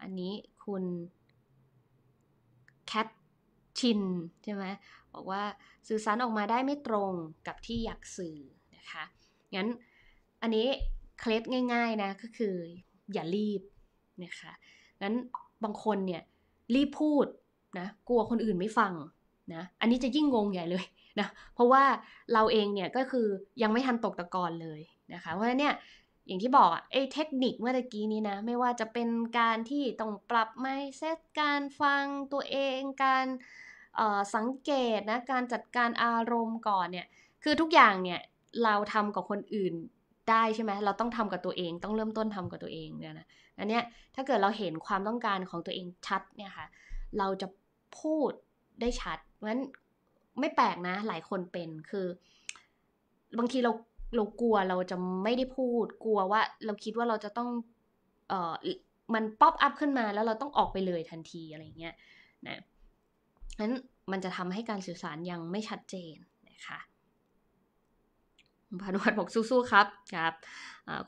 อันนี้คุณ แคทชินใช่ไหม บอกว่าสื่อสารออกมาได้ไม่ตรงกับที่อยากสื่อนะคะ งั้นอันนี้เคล็ดง่ายๆนะก็คืออย่ารีบนะคะ งั้นบางคนเนี่ย รีบพูดนะกลัวคนอื่นไม่ฟังนะอันนี้จะยิ่งงงใหญ่เลยนะเพราะว่าเราเองเนี่ยก็คือยังไม่ทันตกตะกอนเลยนะคะเพราะฉะนั้นเนี่ยอย่างที่บอกอะไอ้เทคนิคเมื่อกี้นี้นะไม่ว่าจะเป็นการที่ต้องปรับไม่เซตการฟังตัวเอง การสังเกตนะการจัดการอารมณ์ก่อนเนี่ยคือทุกอย่างเนี่ยเราทำกับคนอื่นได้ใช่ไหมเราต้องทำกับตัวเองต้องเริ่มต้นทำกับตัวเองเนี่ยนะอันเนี้ยถ้าเกิดเราเห็นความต้องการของตัวเองชัดเนี่ยค่ะเราจะพูดได้ชัดงั้นไม่แปลกนะ หลายคนเป็นคือบางทีเราเรากลัวเราจะไม่ได้พูดกลัวว่า เราคิดว่าเราจะต้อง เอ่อ มันป๊อปอัพขึ้นมาแล้วเราต้องออกไปเลยทันทีอะไรเงี้ยนะนั้นมันจะทำให้การสื่อสารยังไม่ชัดเจนนะคะพานวดบอกสู้ๆครับ ครับ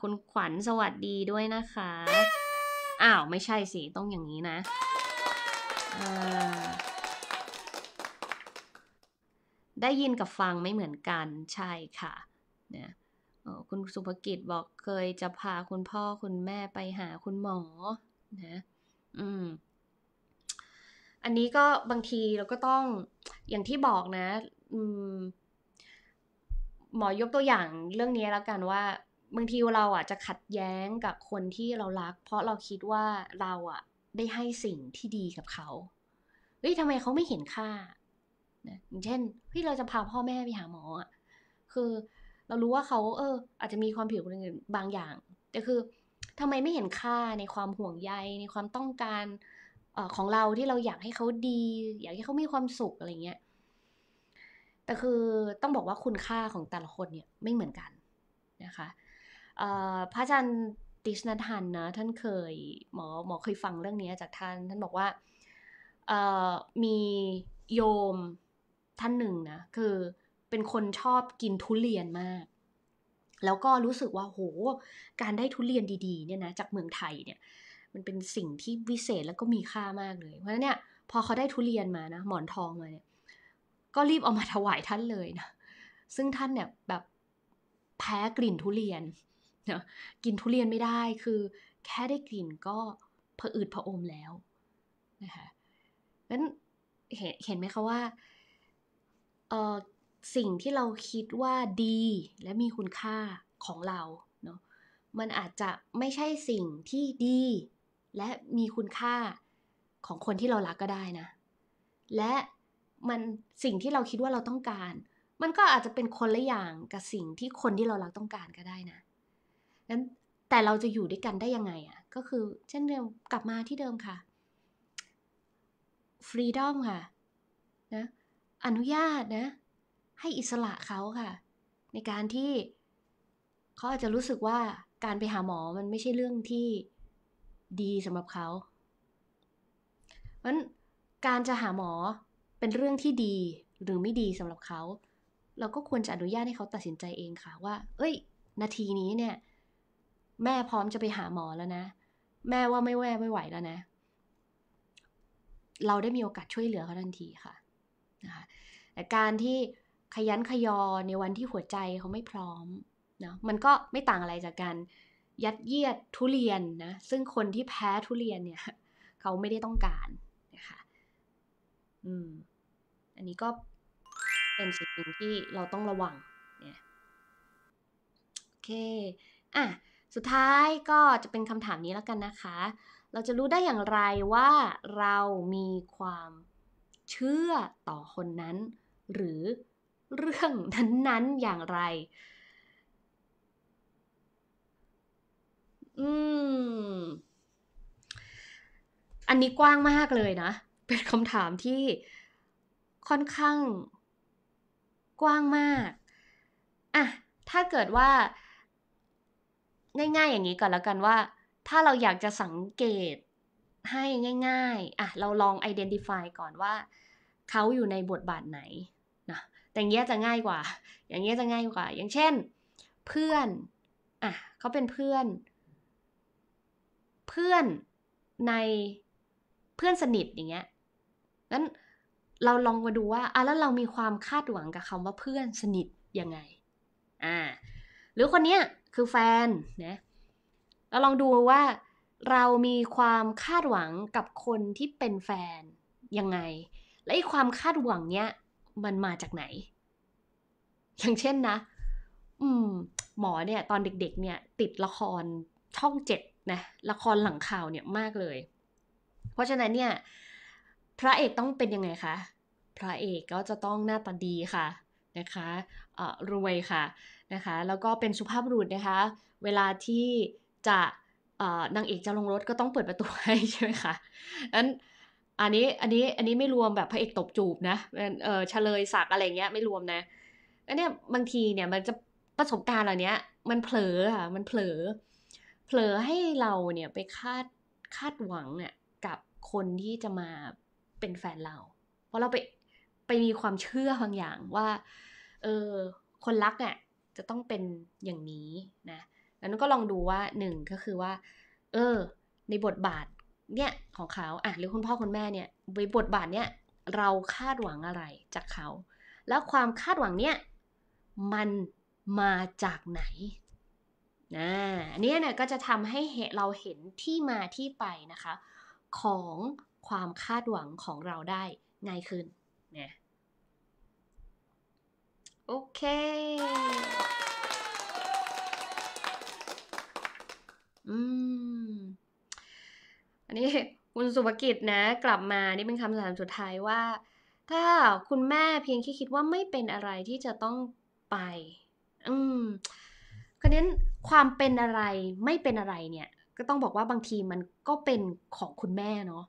คุณขวัญสวัสดีด้วยนะคะอ้าว ไม่ใช่สิต้องอย่างนี้นะได้ยินกับฟังไม่เหมือนกันใช่ค่ะนะคุณสุภกิจบอกเคยจะพาคุณพ่อ คุณแม่ไปหาคุณหมอ นะ อืม อันนี้ก็บางทีเราก็ต้องอย่างที่บอกนะ อืม หมอยกตัวอย่างเรื่องนี้แล้วกันว่า บางทีเราอ่ะจะขัดแย้งกับคนที่เรารัก เพราะเราคิดว่าเราอ่ะได้ให้สิ่งที่ดีกับเขา เฮ้ยทำไมเขาไม่เห็นค่านะอย่างเช่น พี่เราจะพาพ่อแม่ไปหาหมออ่ะคือเรารู้ว่าเขาเออ อาจจะมีความผิดบางอย่าง แต่คือ ทำไมไม่เห็นค่าในความห่วงใยในความต้องการอของเราที่เราอยากให้เขาดี อยากให้เขามีความสุขอะไรเงี้ย แต่คือต้องบอกว่าคุณค่าของแต่ละคนเนี่ย ไม่เหมือนกันนะคะพระอาจารย์ติชนาทันนะท่านเคย หมอหมอเคยฟังเรื่องนี้จากท่านท่านบอกว่ามีโยมท่านหนึ่งนะคือเป็นคนชอบกินทุเรียนมาก แล้วก็รู้สึกว่าโหการได้ทุเรียนดีๆเนี่ยนะจากเมืองไทยเนี่ย มันเป็นสิ่งที่วิเศษแล้วก็มีค่ามากเลย เพราะฉะนั้นเนี่ยพอเขาได้ทุเรียนมานะหมอนทองมาเนี่ย ก็รีบเอามาถวายท่านเลยนะซึ่งท่านเนี่ยแบบแพ้กลิ่นทุเรียนนะกินทุเรียนไม่ได้ คือ แค่ได้กลิ่นก็ผะอืดผะอมแล้วนะคะนั้นเห็นเห็นไหมคะว่าเออสิ่งที่เราคิดว่าดีและมีคุณค่าของเราเนาะ มันอาจจะไม่ใช่สิ่งที่ดี และมีคุณค่าของคนที่เรารักก็ได้นะ และมันสิ่งที่เราคิดว่าเราต้องการ มันก็อาจจะเป็นคนละอย่างกับสิ่งที่คนที่เรารักต้องการก็ได้นะนั้นแต่เราจะอยู่ด้วยกันได้ยังไงอะ่ะ ก็คือเช่นเดิมกลับมาที่เดิมค่ะ ฟรีดอมค่ะนะ อนุญาตนะ ให้อิสระเขาค่ะ ในการที่ เขาอาจจะรู้สึกว่าการไปหาหมอมันไม่ใช่เรื่องที่ดีสำหรับเขา เพราะนั้นการจะหาหมอเป็นเรื่องที่ดีหรือไม่ดีสำหรับเขา เราก็ควรจะอนุญาตให้เขาตัดสินใจเองค่ะ ว่า เอ้ย นาทีนี้เนี่ยแม่พร้อมจะไปหาหมอแล้วนะแม่ว่าไม่แว่ไม่ไหวแล้วนะ เราได้มีโอกาสช่วยเหลือเขาทันทีค่ะนะคะแต่การที่ขยันขยอในวันที่หัวใจเขาไม่พร้อมนะมันก็ไม่ต่างอะไรจากการยัดเยียดทุเรียนนะซึ่งคนที่แพ้ทุเรียนเนี่ย เขาไม่ได้ต้องการนะคะอืม อันนี้ก็เป็นสิ่งที่เราต้องระวัง เนี่ยโอเคอ่ะสุดท้ายก็จะเป็นคำถามนี้แล้วกันนะคะ เราจะรู้ได้อย่างไรว่า เรามีความเชื่อต่อคนนั้น หรือเรื่องนั้น ๆ อย่างไร อืม อันนี้กว้างมากเลยนะ เป็นคำถามที่ค่อนข้างกว้างมาก อ่ะ ถ้าเกิดว่าง่าย ๆอย่างนี้ก่อนแล้วกันว่า ถ้าเราอยากจะสังเกตให้ง่าย ๆ อ่ะเราลอง identify ก่อนว่า เขาอยู่ในบทบาทไหนนะแต่งเงี้ยจะง่ายกว่า อย่างเงี้ยจะง่ายกว่า อย่างเช่น เพื่อนอ่ะเขาเป็นเพื่อน เพื่อนในเพื่อนสนิทอย่างเงี้ยงั้นเราลองมาดูว่าอ่ะแล้วเรามีความคาดหวังกับคำว่าเพื่อนสนิทยังไง อ่าหรือคนเนี้ยคือแฟนนะเราลองดูว่าเรามีความคาดหวังกับคนที่เป็นแฟนยังไง และไอ้ความคาดหวังเนี้ยมันมาจากไหน อย่างเช่นนะอืม หมอเนี่ย ตอนเด็ก ๆ เนี่ย ติดละครช่องเจ็ดนะละครหลังข่าวเนี่ยมากเลย เพราะฉะนั้นเนี่ย พระเอกต้องเป็นยังไงคะ พระเอกก็จะต้องหน้าตาดีค่ะ นะคะะรวยค่ะะคะแล้วก็เป็นสุภาพบุรุษนะคะ เวลาที่จะนางเอกจะลงรถก็ต้องเปิดประตูให้ใช่ไหมคะนั้นอันนี้อันนี้อันนี้ไม่รวมแบบพระเอกตบจูบนะเออเฉลยสักอะไรเงี้ยไม่รวมนะอันเนี้ยบางทีเนี่ยมันจะประสบการณ์เหล่านี้มันเผลอค่ะ มันเผลอ เผลอให้เราเนี่ยไปคาดคาดหวังเนี่ยกับคนที่จะมาเป็นแฟนเรา เพราะเราไปไปมีความเชื่อบางอย่างว่า เออคนรักเนี่ยจะต้องเป็นอย่างนี้นะ แล้วนก็ลองดูว่าหนึ่งก็คือว่า เออ ในบทบาทเนี่ยของเขาอ่ะหรือคุณพ่อ คุณแม่เนี่ยในบทบาทเนี่ยเราคาดหวังอะไรจากเขา แล้วความคาดหวังเนี่ย มันมาจากไหนนะอันนี้เนี่ยก็จะทำให้เราเห็นที่มาที่ไปนะคะ ของความคาดหวังของเราได้ง่ายขึ้นเนี่ยโอเค อืม อันนี้คุณสุภกิจนะกลับมา นี่เป็นคำถามสุดท้ายว่า ถ้าคุณแม่เพียงแค่คิดว่าไม่เป็นอะไรที่จะต้องไป อืมราวนี้ความเป็นอะไรไม่เป็นอะไรเนี่ย ก็ต้องบอกว่าบางทีมันก็เป็นของคุณแม่เนาะ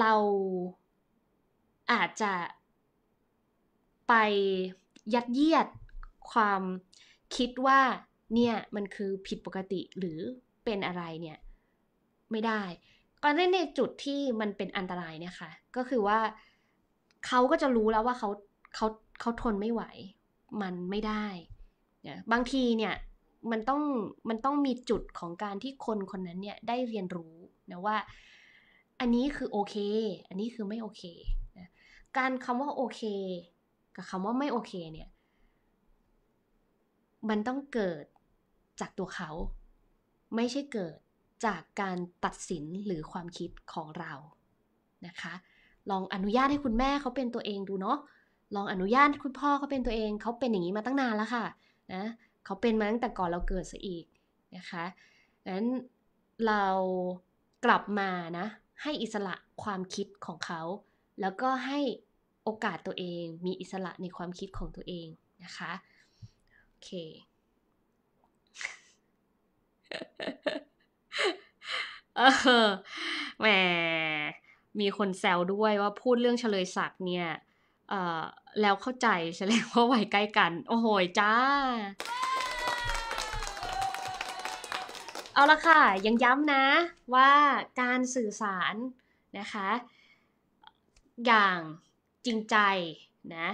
เราอาจจะไปยัดเยียดความคิดว่าเนี่ยมันคือผิดปกติหรือเป็นอะไรเนี่ย ไม่ได้กอนล่นในจุดที่มันเป็นอันตรายเนี่ยค่ะ ก็คือว่าเขาก็จะรู้แล้วว่าเขาเขาเขาทนไม่ไหวมันไม่ได้นยบางทีเนี่ยมันต้องมันต้องมีจุดของการที่คนคนนั้นเนี่ยได้เรียนรู้นะว่าอันนี้คือโอเค อันนี้คือไม่โอเคนะการคำว่าโอเคกับคำว่าไม่โอเคเนี่ย มันต้องเกิดจากตัวเขา ไม่ใช่เกิดจากการตัดสินหรือความคิดของเรา นะคะ ลองอนุญาตให้คุณแม่เขาเป็นตัวเองดูเนาะ ลองอนุญาตคุณพ่อเขาเป็นตัวเองเขาเป็นอย่างนี้มาตั้งนานแล้วค่ะนะเขาเป็นมาตั้งแต่ก่อนเราเกิดซะอีก นะคะนั้น เรากลับมานะให้อิสระความคิดของเขา แล้วก็ให้โอกาสตัวเองมีอิสระในความคิดของตัวเองนะคะโอเคเออแหมมีคนแซวด้วยว่าพูดเรื่องเฉลยศักเนี่ยเออแล้วเข้าใจแสดงว่าไหวใกล้กัน โอ้โห จ้า เอาละค่ะ ยังย้ำนะว่าการสื่อสารนะคะ อย่างจริงใจนะ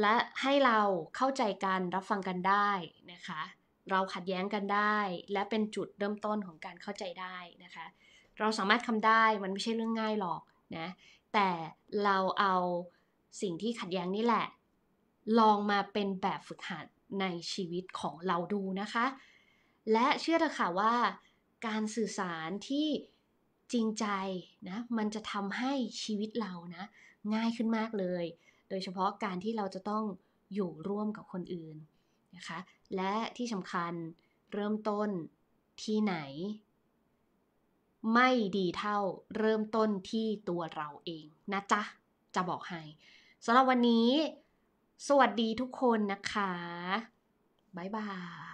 และให้เราเข้าใจกันรับฟังกันได้นะคะ เราขัดแย้งกันได้ และเป็นจุดเริ่มต้นของการเข้าใจได้นะคะ เราสามารถทำได้มันไม่ใช่เรื่องง่ายหรอกนะ แต่เราเอาสิ่งที่ขัดแย้งนี่แหละ ลองมาเป็นแบบฝึกหัดในชีวิตของเราดูนะคะ และเชื่อเถอะค่ะว่า การสื่อสารที่จริงใจนะ มันจะทำให้ชีวิตเรานะง่ายขึ้นมากเลย โดยเฉพาะการที่เราจะต้องอยู่ร่วมกับคนอื่นนะคะ และที่สำคัญเริ่มต้นที่ไหน ไม่ดีเท่าเริ่มต้นที่ตัวเราเองนะจ๊ะ จะบอกให้สำหรับวันนี้สวัสดีทุกคนนะคะ บ๊ายบาย